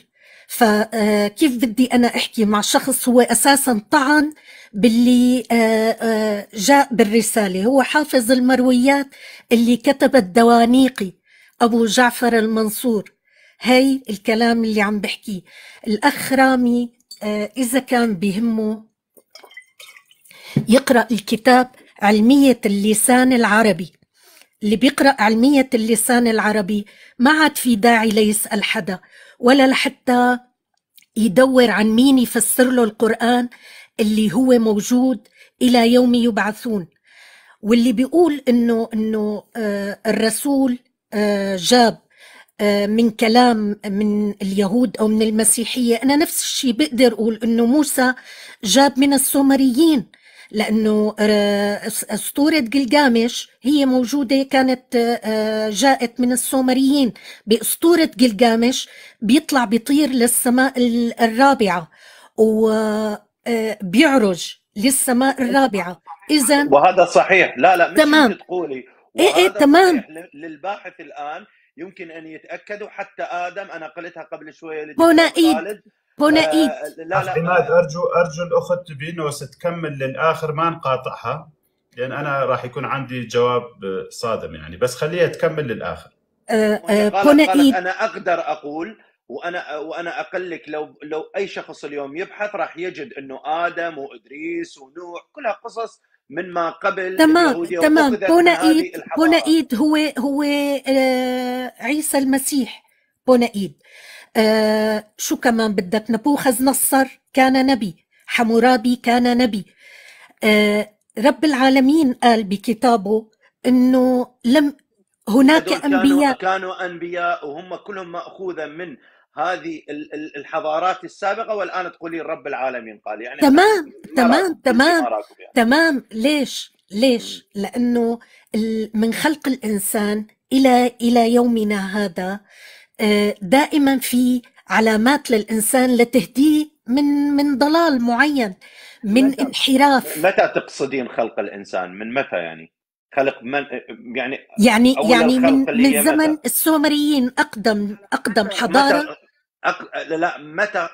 فكيف آه، بدي انا احكي مع شخص هو اساسا طعن باللي آه، جاء بالرساله هو حافظ المرويات اللي كتب الدوانيقي ابو جعفر المنصور هاي الكلام اللي عم بحكيه الاخ رامي اذا كان بهمه يقرا الكتاب علميه اللسان العربي اللي بيقرأ علمية اللسان العربي ما عاد في داعي ليسأل حدا ولا لحتى يدور عن مين يفسر له القرآن اللي هو موجود إلى يوم يبعثون واللي بيقول إنه إنه آه، الرسول آه، جاب آه، من كلام من اليهود او من المسيحيه انا نفس الشيء بقدر اقول انه موسى جاب من السومريين لأنه آه، أسطورة جلجامش هي موجودة كانت آه، جاءت من السومريين بأسطورة جلجامش بيطلع بيطير للسماء الرابعة وبيعرج آه، للسماء الرابعة إذا وهذا صحيح لا لا مش تمام تقولي إيه إيه تمام للباحث الآن يمكن أن يتأكدوا حتى آدم أنا قلتها قبل شوية هنا إيد هنا آه، ايد آه لا لا عماد ارجو ارجو الاخت بينوس تكمل للاخر ما نقاطعها لان انا راح يكون عندي جواب آه، صادم يعني بس خليها تكمل للاخر آه آه قالت قالت انا اقدر اقول وانا وانا اقلك لو لو اي شخص اليوم يبحث راح يجد انه ادم وادريس ونوح كلها قصص من ما قبل تمام تمام بونائيد بونائيد هو هو آه، عيسى المسيح بونايد آه شو كمان بدك نبوخذ نصر كان نبي حمورابي كان نبي آه رب العالمين قال بكتابه انه لم هناك كانوا انبياء كانوا انبياء وهم كلهم ماخوذه من هذه الحضارات السابقه والان تقولين رب العالمين قال يعني تمام تمام تمام يعني. تمام ليش ليش لانه من خلق الانسان الى الى يومنا هذا دائما في علامات للانسان لتهديه من من ضلال معين من متى انحراف متى تقصدين خلق الانسان من متى يعني خلق من يعني يعني يعني من, من زمن متى؟ السومريين اقدم اقدم حضاره متى أق... لا متى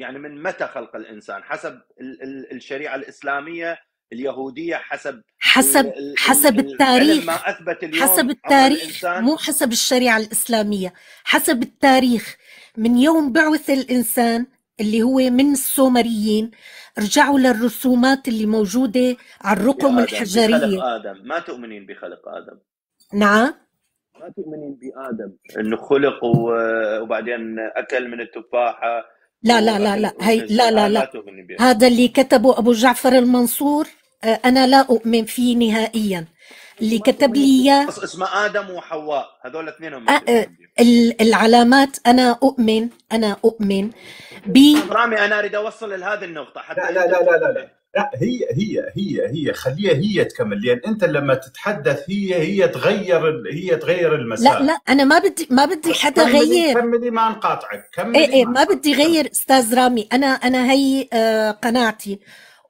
يعني من متى خلق الانسان حسب ال... ال... الشريعه الاسلاميه اليهوديه حسب حسب حسب التاريخ ما اثبت اليوم حسب التاريخ مو حسب الشريعه الاسلاميه حسب التاريخ من يوم بعث الانسان اللي هو من السومريين رجعوا للرسومات اللي موجوده على الرقم الحجريه بخلق ادم ما تؤمنين بخلق ادم نعم ما تؤمنين بادم انه خلق وبعدين اكل من التفاحه لا لا لا لا هي لا لا لا هذا اللي كتبه ابو جعفر المنصور آه، انا لا اؤمن فيه نهائيا اللي كتب لي اياه اسمه ادم وحواء هذول اثنينهم أه, آه، العلامات انا اؤمن انا اؤمن ب طيب، رامي انا اريد اوصل لهذه النقطه حتى لا لا لا لا, لا, لا. لا هي هي هي هي خليها هي تكمل لان انت لما تتحدث هي هي تغير هي تغير المسار لا لا انا ما بدي ما بدي طيب، حدا غير كملي ما نقاطعك كملي ايه ايه ما, ما بدي غير استاذ رامي انا انا هي آه قناعتي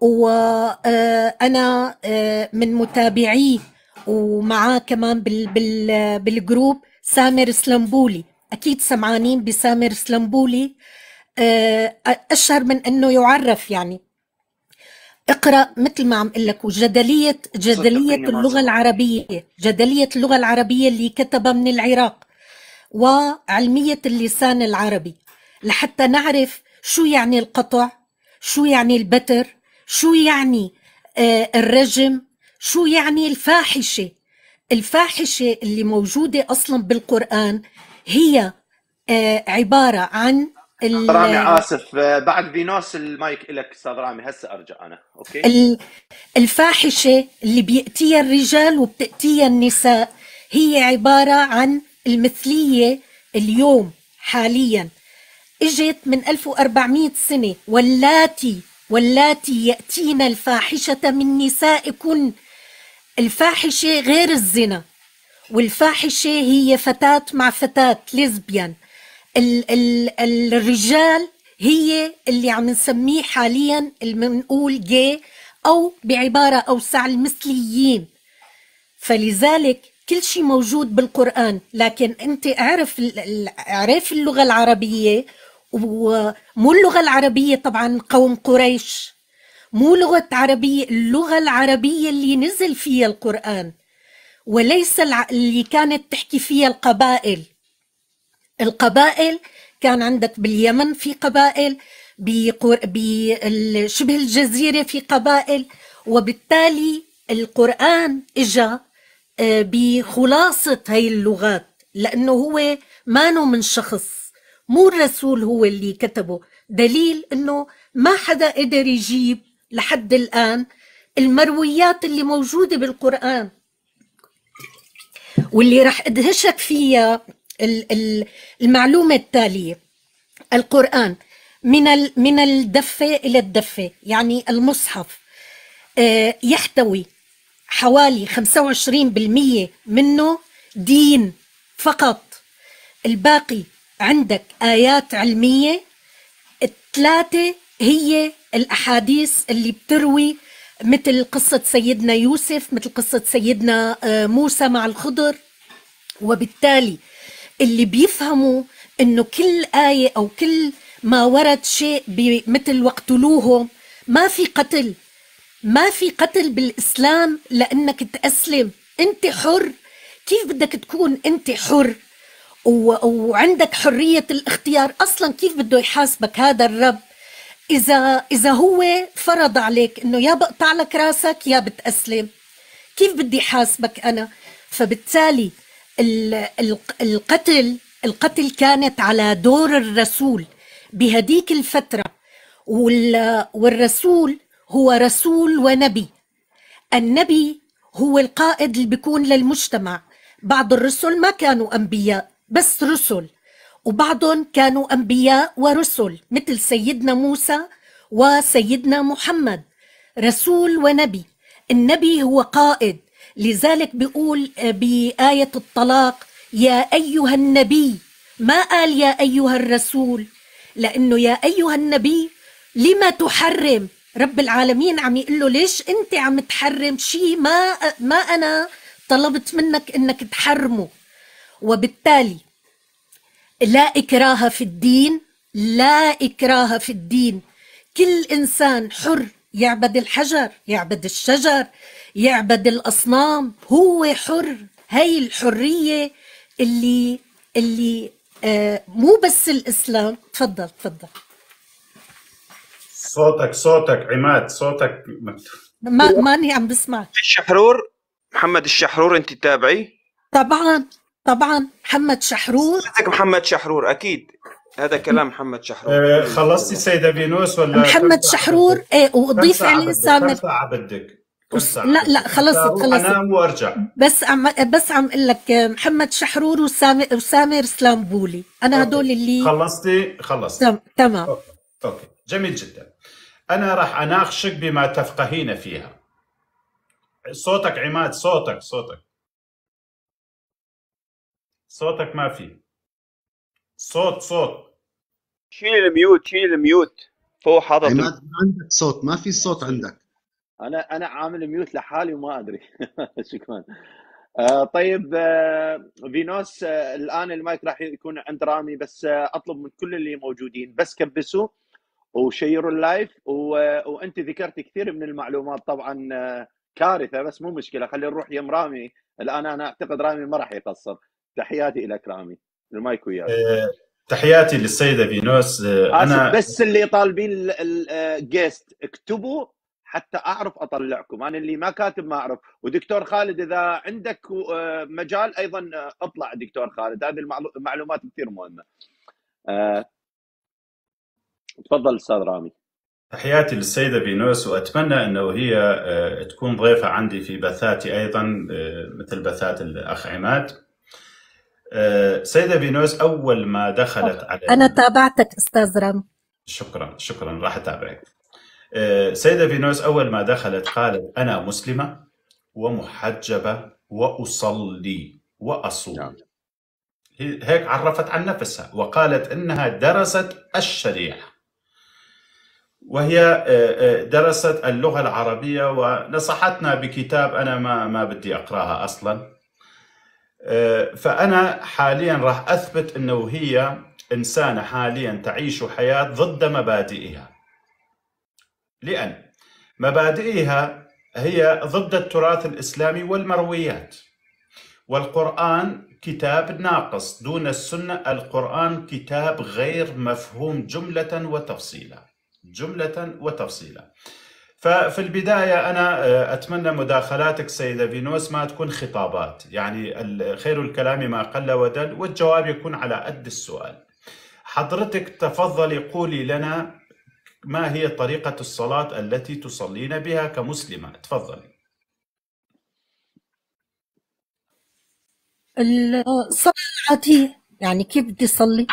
وانا آه، آه، من متابعيه ومعاه كمان بال بال بالجروب سامر سلمبولي اكيد سمعانين بسامر سلمبولي آه، اشهر من انه يعرف يعني اقرا مثل ما عم اقول لك وجدليه جدليه اللغه العربيه جدليه اللغه العربيه اللي كتبها من العراق وعلميه اللسان العربي لحتى نعرف شو يعني القطع شو يعني البتر شو يعني آه، الرجم شو يعني الفاحشه الفاحشه اللي موجوده اصلا بالقران هي آه، عباره عن رامي اسف آه، بعد فينوس المايك لك استاذ رامي هسه ارجع انا اوكي الفاحشه اللي بياتيها الرجال وبتاتيها النساء هي عباره عن المثليه اليوم حاليا اجت من 1400 سنه واللاتي واللاتي يأتين الفاحشة من نسائكن الفاحشة غير الزنا والفاحشة هي فتاة مع فتاة ليزبيان ال ال الرجال هي اللي عم نسميه حاليا اللي بنقول جي أو بعبارة أوسع المثليين فلذلك كل شيء موجود بالقرآن لكن أنت اعرف اعرف اللغة العربية ومو اللغة العربية طبعا قوم قريش مو لغة عربية اللغة العربية اللي نزل فيها القرآن وليس اللي كانت تحكي فيها القبائل القبائل كان عندك باليمن في قبائل بشبه الجزيرة في قبائل وبالتالي القرآن إجا آه، بخلاصة هاي اللغات لأنه هو ما من شخص مو الرسول هو اللي كتبه دليل انه ما حدا قدر يجيب لحد الان المرويات اللي موجوده بالقران واللي راح ادهشك فيها المعلومه التاليه القران من من الدفه الى الدفه يعني المصحف آه، يحتوي حوالي 25% منه دين فقط الباقي عندك آيات علمية الثلاثة هي الأحاديث اللي بتروي مثل قصة سيدنا يوسف مثل قصة سيدنا آه، موسى مع الخضر وبالتالي اللي بيفهموا انه كل آية او كل ما ورد شيء مثل وقتلوهم ما في قتل ما في قتل بالإسلام لأنك تأسلم أنت حر كيف بدك تكون أنت حر وعندك حرية الاختيار أصلا كيف بده يحاسبك هذا الرب إذا إذا هو فرض عليك إنه يا بقطع لك راسك يا بتأسلم كيف بدي حاسبك أنا فبالتالي القتل القتل كانت على دور الرسول بهديك الفترة والرسول هو رسول ونبي النبي هو القائد اللي بيكون للمجتمع بعض الرسل ما كانوا أنبياء بس رسل وبعضهم كانوا أنبياء ورسل مثل سيدنا موسى وسيدنا محمد رسول ونبي النبي هو قائد لذلك بيقول آه، بآية الطلاق يا أيها النبي ما قال يا أيها الرسول لأنه يا أيها النبي لما تحرم رب العالمين عم يقول له ليش أنت عم تحرم شيء ما ما أنا طلبت منك أنك تحرمه وبالتالي لا إكراه في الدين لا إكراه في الدين كل إنسان حر يعبد الحجر يعبد الشجر يعبد الأصنام هو حر هاي الحرية اللي اللي آه مو بس الإسلام تفضل تفضل صوتك صوتك عماد صوتك ما ماني عم بسمعك الشحرور محمد الشحرور انت تابعي طبعا طبعا محمد شحرور قصدك محمد شحرور اكيد هذا كلام محمد شحرور آه، خلصتي سيدة بينوس ولا محمد شحرور ايه واضيف عليه سامر كم ساعة بدك لا لا خلصت خلصت انام وارجع بس عم بس عم اقول لك آه، محمد شحرور وسامر وسامر سلامبولي انا هدول اللي خلصتي خلصت تمام اوكي جميل جدا انا راح اناقشك بما تفقهين فيها صوتك عماد صوتك صوتك صوتك ما في صوت صوت شيل الميوت شيل الميوت فوق حضرتك ما عندك صوت ما في صوت عندك انا انا عامل ميوت لحالي وما ادري شكرا آه طيب آه فينوس آه الان المايك راح يكون عند رامي بس آه، اطلب من كل اللي موجودين بس كبسوا وشيروا اللايف آه، وانت ذكرت كثير من المعلومات طبعا آه، كارثه بس مو مشكله خلينا نروح يم رامي الان انا اعتقد رامي ما راح يقصر تحياتي لك رامي المايك وياك إيه، تحياتي للسيده فينوس إيه، انا بس اللي طالبين الجيست آه، اكتبوا حتى اعرف اطلعكم انا اللي ما كاتب ما اعرف ودكتور خالد اذا عندك آه، مجال ايضا آه، اطلع دكتور خالد هذه المعلومات كثير مهمه تفضل استاذ رامي تحياتي للسيدة فينوس وأتمنى أنه هي تكون ضيفة عندي في بثاتي أيضا مثل بثات الأخ عماد آه، سيدة بينوس أول ما دخلت على أنا تابعتك أستاذ رم شكرا شكرا راح أتابعك آه، سيدة فينوس أول ما دخلت قالت أنا مسلمة ومحجبة وأصلي وأصوم نعم. هيك عرفت عن نفسها وقالت إنها درست الشريعة وهي آه، درست اللغة العربية ونصحتنا بكتاب أنا ما ما بدي أقرأها أصلاً فأنا حاليا راح أثبت أنه هي إنسانة حاليا تعيش حياة ضد مبادئها لأن مبادئها هي ضد التراث الإسلامي والمرويات والقرآن كتاب ناقص دون السنة القرآن كتاب غير مفهوم جملة وتفصيلا جملة وتفصيلا ففي البداية أنا آه، أتمنى مداخلاتك سيدة فينوس ما تكون خطابات يعني خير الكلام ما قل ودل والجواب يكون على قد السؤال حضرتك تفضلي قولي لنا ما هي طريقة الصلاة التي تصلين بها كمسلمة تفضلي الصلاة العادية يعني كيف بدي صلي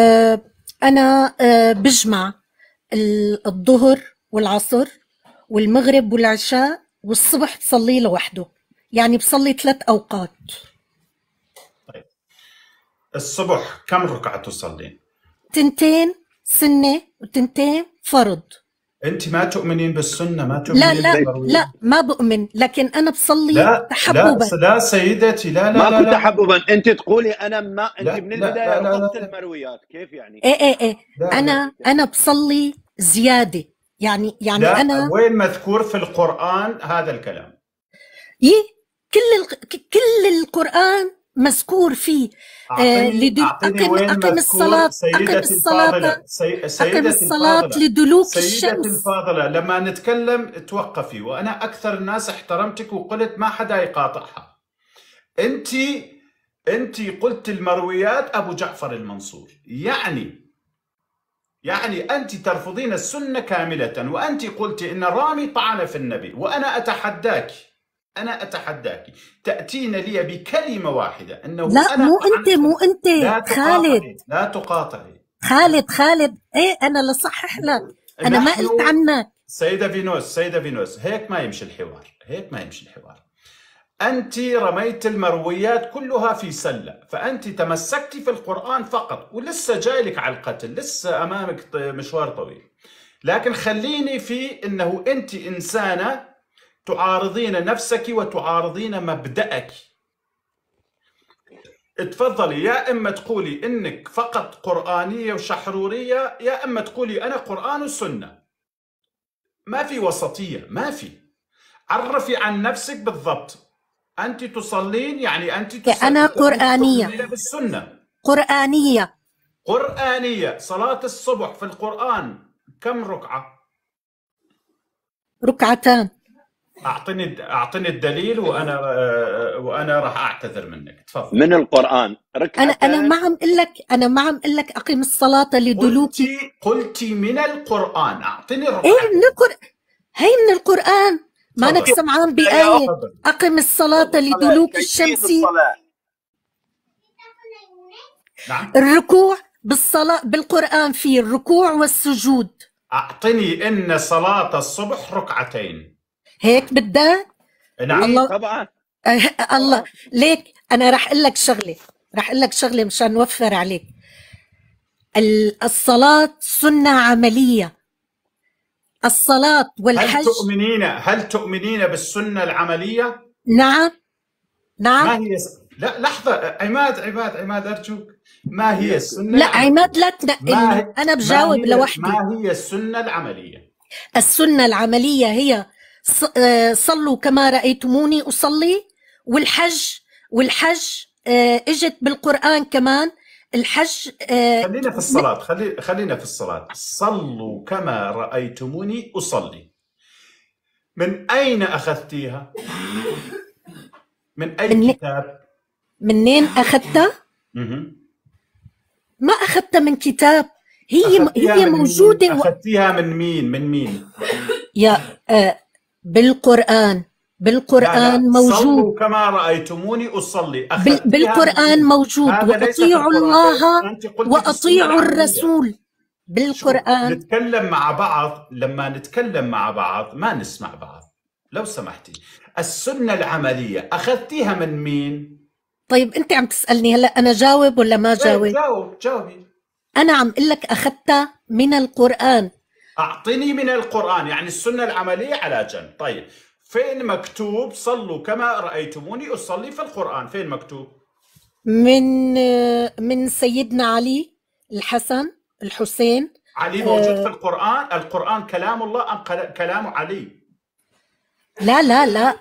آه، أنا آه، بجمع الظهر والعصر والمغرب والعشاء والصبح بصلي لوحده يعني بصلي ثلاث اوقات طيب الصبح كم ركعه تصلين تنتين سنه وتنتين فرض انت ما تؤمنين بالسنه ما تؤمنين لا لا لا ما بؤمن لكن انا بصلي لا تحببا لا, لا سيدتي لا لا ما ماكو تحببا انت تقولي انا ما انت من البدايه وقفت المرويات كيف يعني ايه ايه ايه انا لا. انا بصلي زياده يعني يعني لا انا وين مذكور في القران هذا الكلام؟ يي إيه، كل ال... كل القران مذكور فيه آه لدل... أقم, أقم الصلاة أقم الصلاة سي... أقم الصلاة لدلوك سيدة الشمس الفاضلة لما نتكلم توقفي وأنا أكثر الناس احترمتك وقلت ما حدا يقاطعها أنت أنت قلت المرويات أبو جعفر المنصور يعني يعني أنت ترفضين السنة كاملة وأنت قلت إن الرامي طعن في النبي وأنا أتحداك أنا أتحداك تأتين لي بكلمة واحدة أنه لا أنا مو أنت مو أنت لا خالد لا تقاطعي خالد خالد إيه أنا لصحح لك أنا ما قلت عنك سيدة فينوس سيدة فينوس هيك ما يمشي الحوار هيك ما يمشي الحوار أنت رميت المرويات كلها في سلة فأنت تمسكت في القرآن فقط ولسه جايلك على القتل لسه أمامك مشوار طويل لكن خليني في أنه أنت إنسانة تعارضين نفسك وتعارضين مبدأك تفضلي يا اما تقولي انك فقط قرانيه وشحروريه يا اما تقولي انا قران وسنه ما في وسطيه ما في عرفي عن نفسك بالضبط أنت تصلين يعني أنت تصلين أنا قرآنية بالسنة قرآنية قرآنية صلاة الصبح في القرآن كم ركعة؟ ركعتان أعطني أعطني الدليل وأنا آه، وأنا راح أعتذر منك تفضل من القرآن ركعتان أنا أنا ما عم أقول لك أنا ما عم أقول لك اقيم الصلاة لدلوكي قلتي, قلتي من القرآن أعطني الركعة إيه من القرآن هي من القرآن ما أنك سمعان يعني بآية آه، أقم الصلاة لدلوك الشمس نعم. الركوع بالصلاة بالقرآن في الركوع والسجود أعطني إن صلاة الصبح ركعتين هيك بدك؟ نعم الله... طبعا أه... الله ليك أنا رح أقول لك شغلة رح أقول لك شغلة مشان نوفر عليك الصلاة سنة عملية الصلاة والحج هل تؤمنين هل تؤمنين بالسنة العملية؟ نعم نعم ما هي لا لحظة عماد عماد عماد أرجوك ما هي السنة لا عماد لا هي... أنا بجاوب لوحدي ما هي السنة العملية؟ السنة العملية هي آه، صلوا كما رأيتموني أصلي والحج والحج آه، اجت بالقرآن كمان الحج آه خلينا في الصلاة خلي خلينا في الصلاة صلوا كما رأيتموني أصلي من أين أخذتيها؟ من أي من كتاب؟ منين أخذتها؟ ما أخذتها من كتاب هي هي موجودة أخذتيها من مين؟ من مين؟ يا آه بالقرآن بالقرآن لا لا. موجود كما رأيتموني أصلي بالقرآن موجود وأطيعوا الله وأطيعوا الرسول بالقرآن نتكلم مع بعض لما نتكلم مع بعض ما نسمع بعض لو سمحتي السنة العملية أخذتيها من مين؟ طيب أنت عم تسألني هلأ أنا جاوب ولا ما إيه، جاوب؟ جاوب جاوبي أنا عم أقول لك أخذتها من القرآن أعطني من القرآن يعني السنة العملية على جنب طيب فين مكتوب صلوا كما رأيتموني أصلي في القرآن فين مكتوب من من سيدنا علي الحسن الحسين علي موجود آه، في القرآن القرآن كلام الله أم كلام علي لا لا لا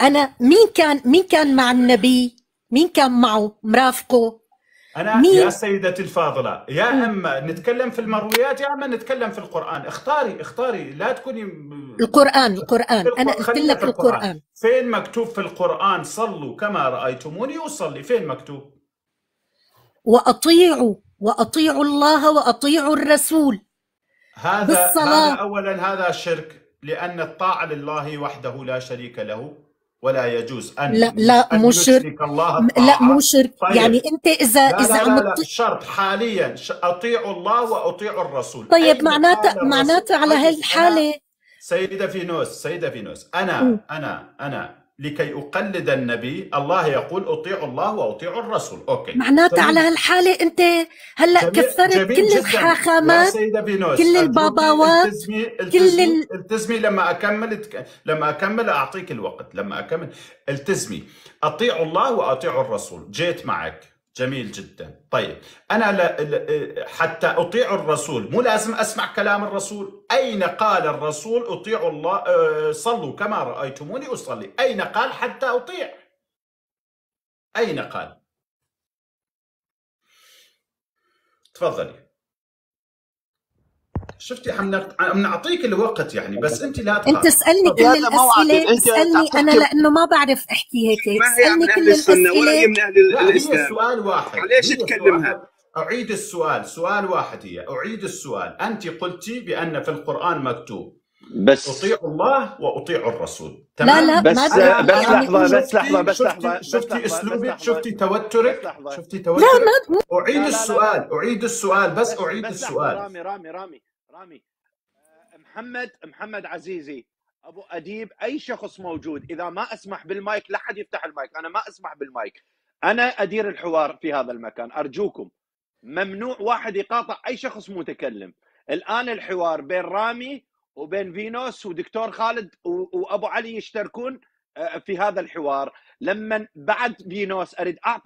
أنا مين كان مين كان مع النبي مين كان معه مرافقه أنا مين؟ يا سيدتي الفاضلة يا أما نتكلم في المرويات يا أما نتكلم في القرآن اختاري اختاري لا تكوني القرآن القرآن أنا قلت لك في القرآن. القرآن فين مكتوب في القرآن صلوا كما رأيتموني وصلي فين مكتوب وأطيعوا وأطيعوا الله وأطيعوا الرسول هذا, بالصلاة. هذا أولا هذا شرك لأن الطاعة لله وحده لا شريك له ولا يجوز ان لا لا مشرك الله لا مشرك طيب. يعني انت اذا لا اذا لا عم لا, لا. شرط حاليا اطيعوا الله واطيعوا الرسول طيب معناته معناته على هالحاله سيده فينوس سيده فينوس انا م. انا انا لكي اقلد النبي الله يقول اطيعوا الله واطيعوا الرسول اوكي معناتها على هالحاله انت هلا كسرت كل الحاخامات كل الباباوات التزمي. التزمي. كل التزمي لما اكمل لما اكمل اعطيك الوقت لما اكمل التزمي اطيعوا الله واطيعوا الرسول جيت معك جميل جدا طيب أنا ل... حتى أطيع الرسول مو لازم أسمع كلام الرسول أين قال الرسول أطيعوا الله آه، صلوا كما رأيتموني أصلي أين قال حتى أطيع أين قال تفضلي شفتي عم نعطيك الوقت يعني بس انت لا تقارن انت اسالني كل الاسئله اسالني انا لانه ما بعرف احكي هيك اسالني يعني كل الاسئله ولا هي من اهل الاسلام سؤال واحد ليش تكلمها؟ اعيد السؤال سؤال واحد هي اعيد السؤال انت قلتي بان في القران مكتوب بس اطيعوا الله واطيعوا الرسول تمام لا لا بس بس لحظه يعني بس لحظه بس لحظه شفتي اسلوبك شفتي توترك شفتي توترك لا ما اعيد السؤال اعيد السؤال بس اعيد السؤال رامي رامي رامي رامي آه، محمد محمد عزيزي ابو اديب اي شخص موجود اذا ما اسمح بالمايك لا حد يفتح المايك انا ما اسمح بالمايك انا ادير الحوار في هذا المكان ارجوكم ممنوع واحد يقاطع اي شخص متكلم الان الحوار بين رامي وبين فينوس ودكتور خالد وابو علي يشتركون آه، في هذا الحوار لما بعد فينوس اريد اعطي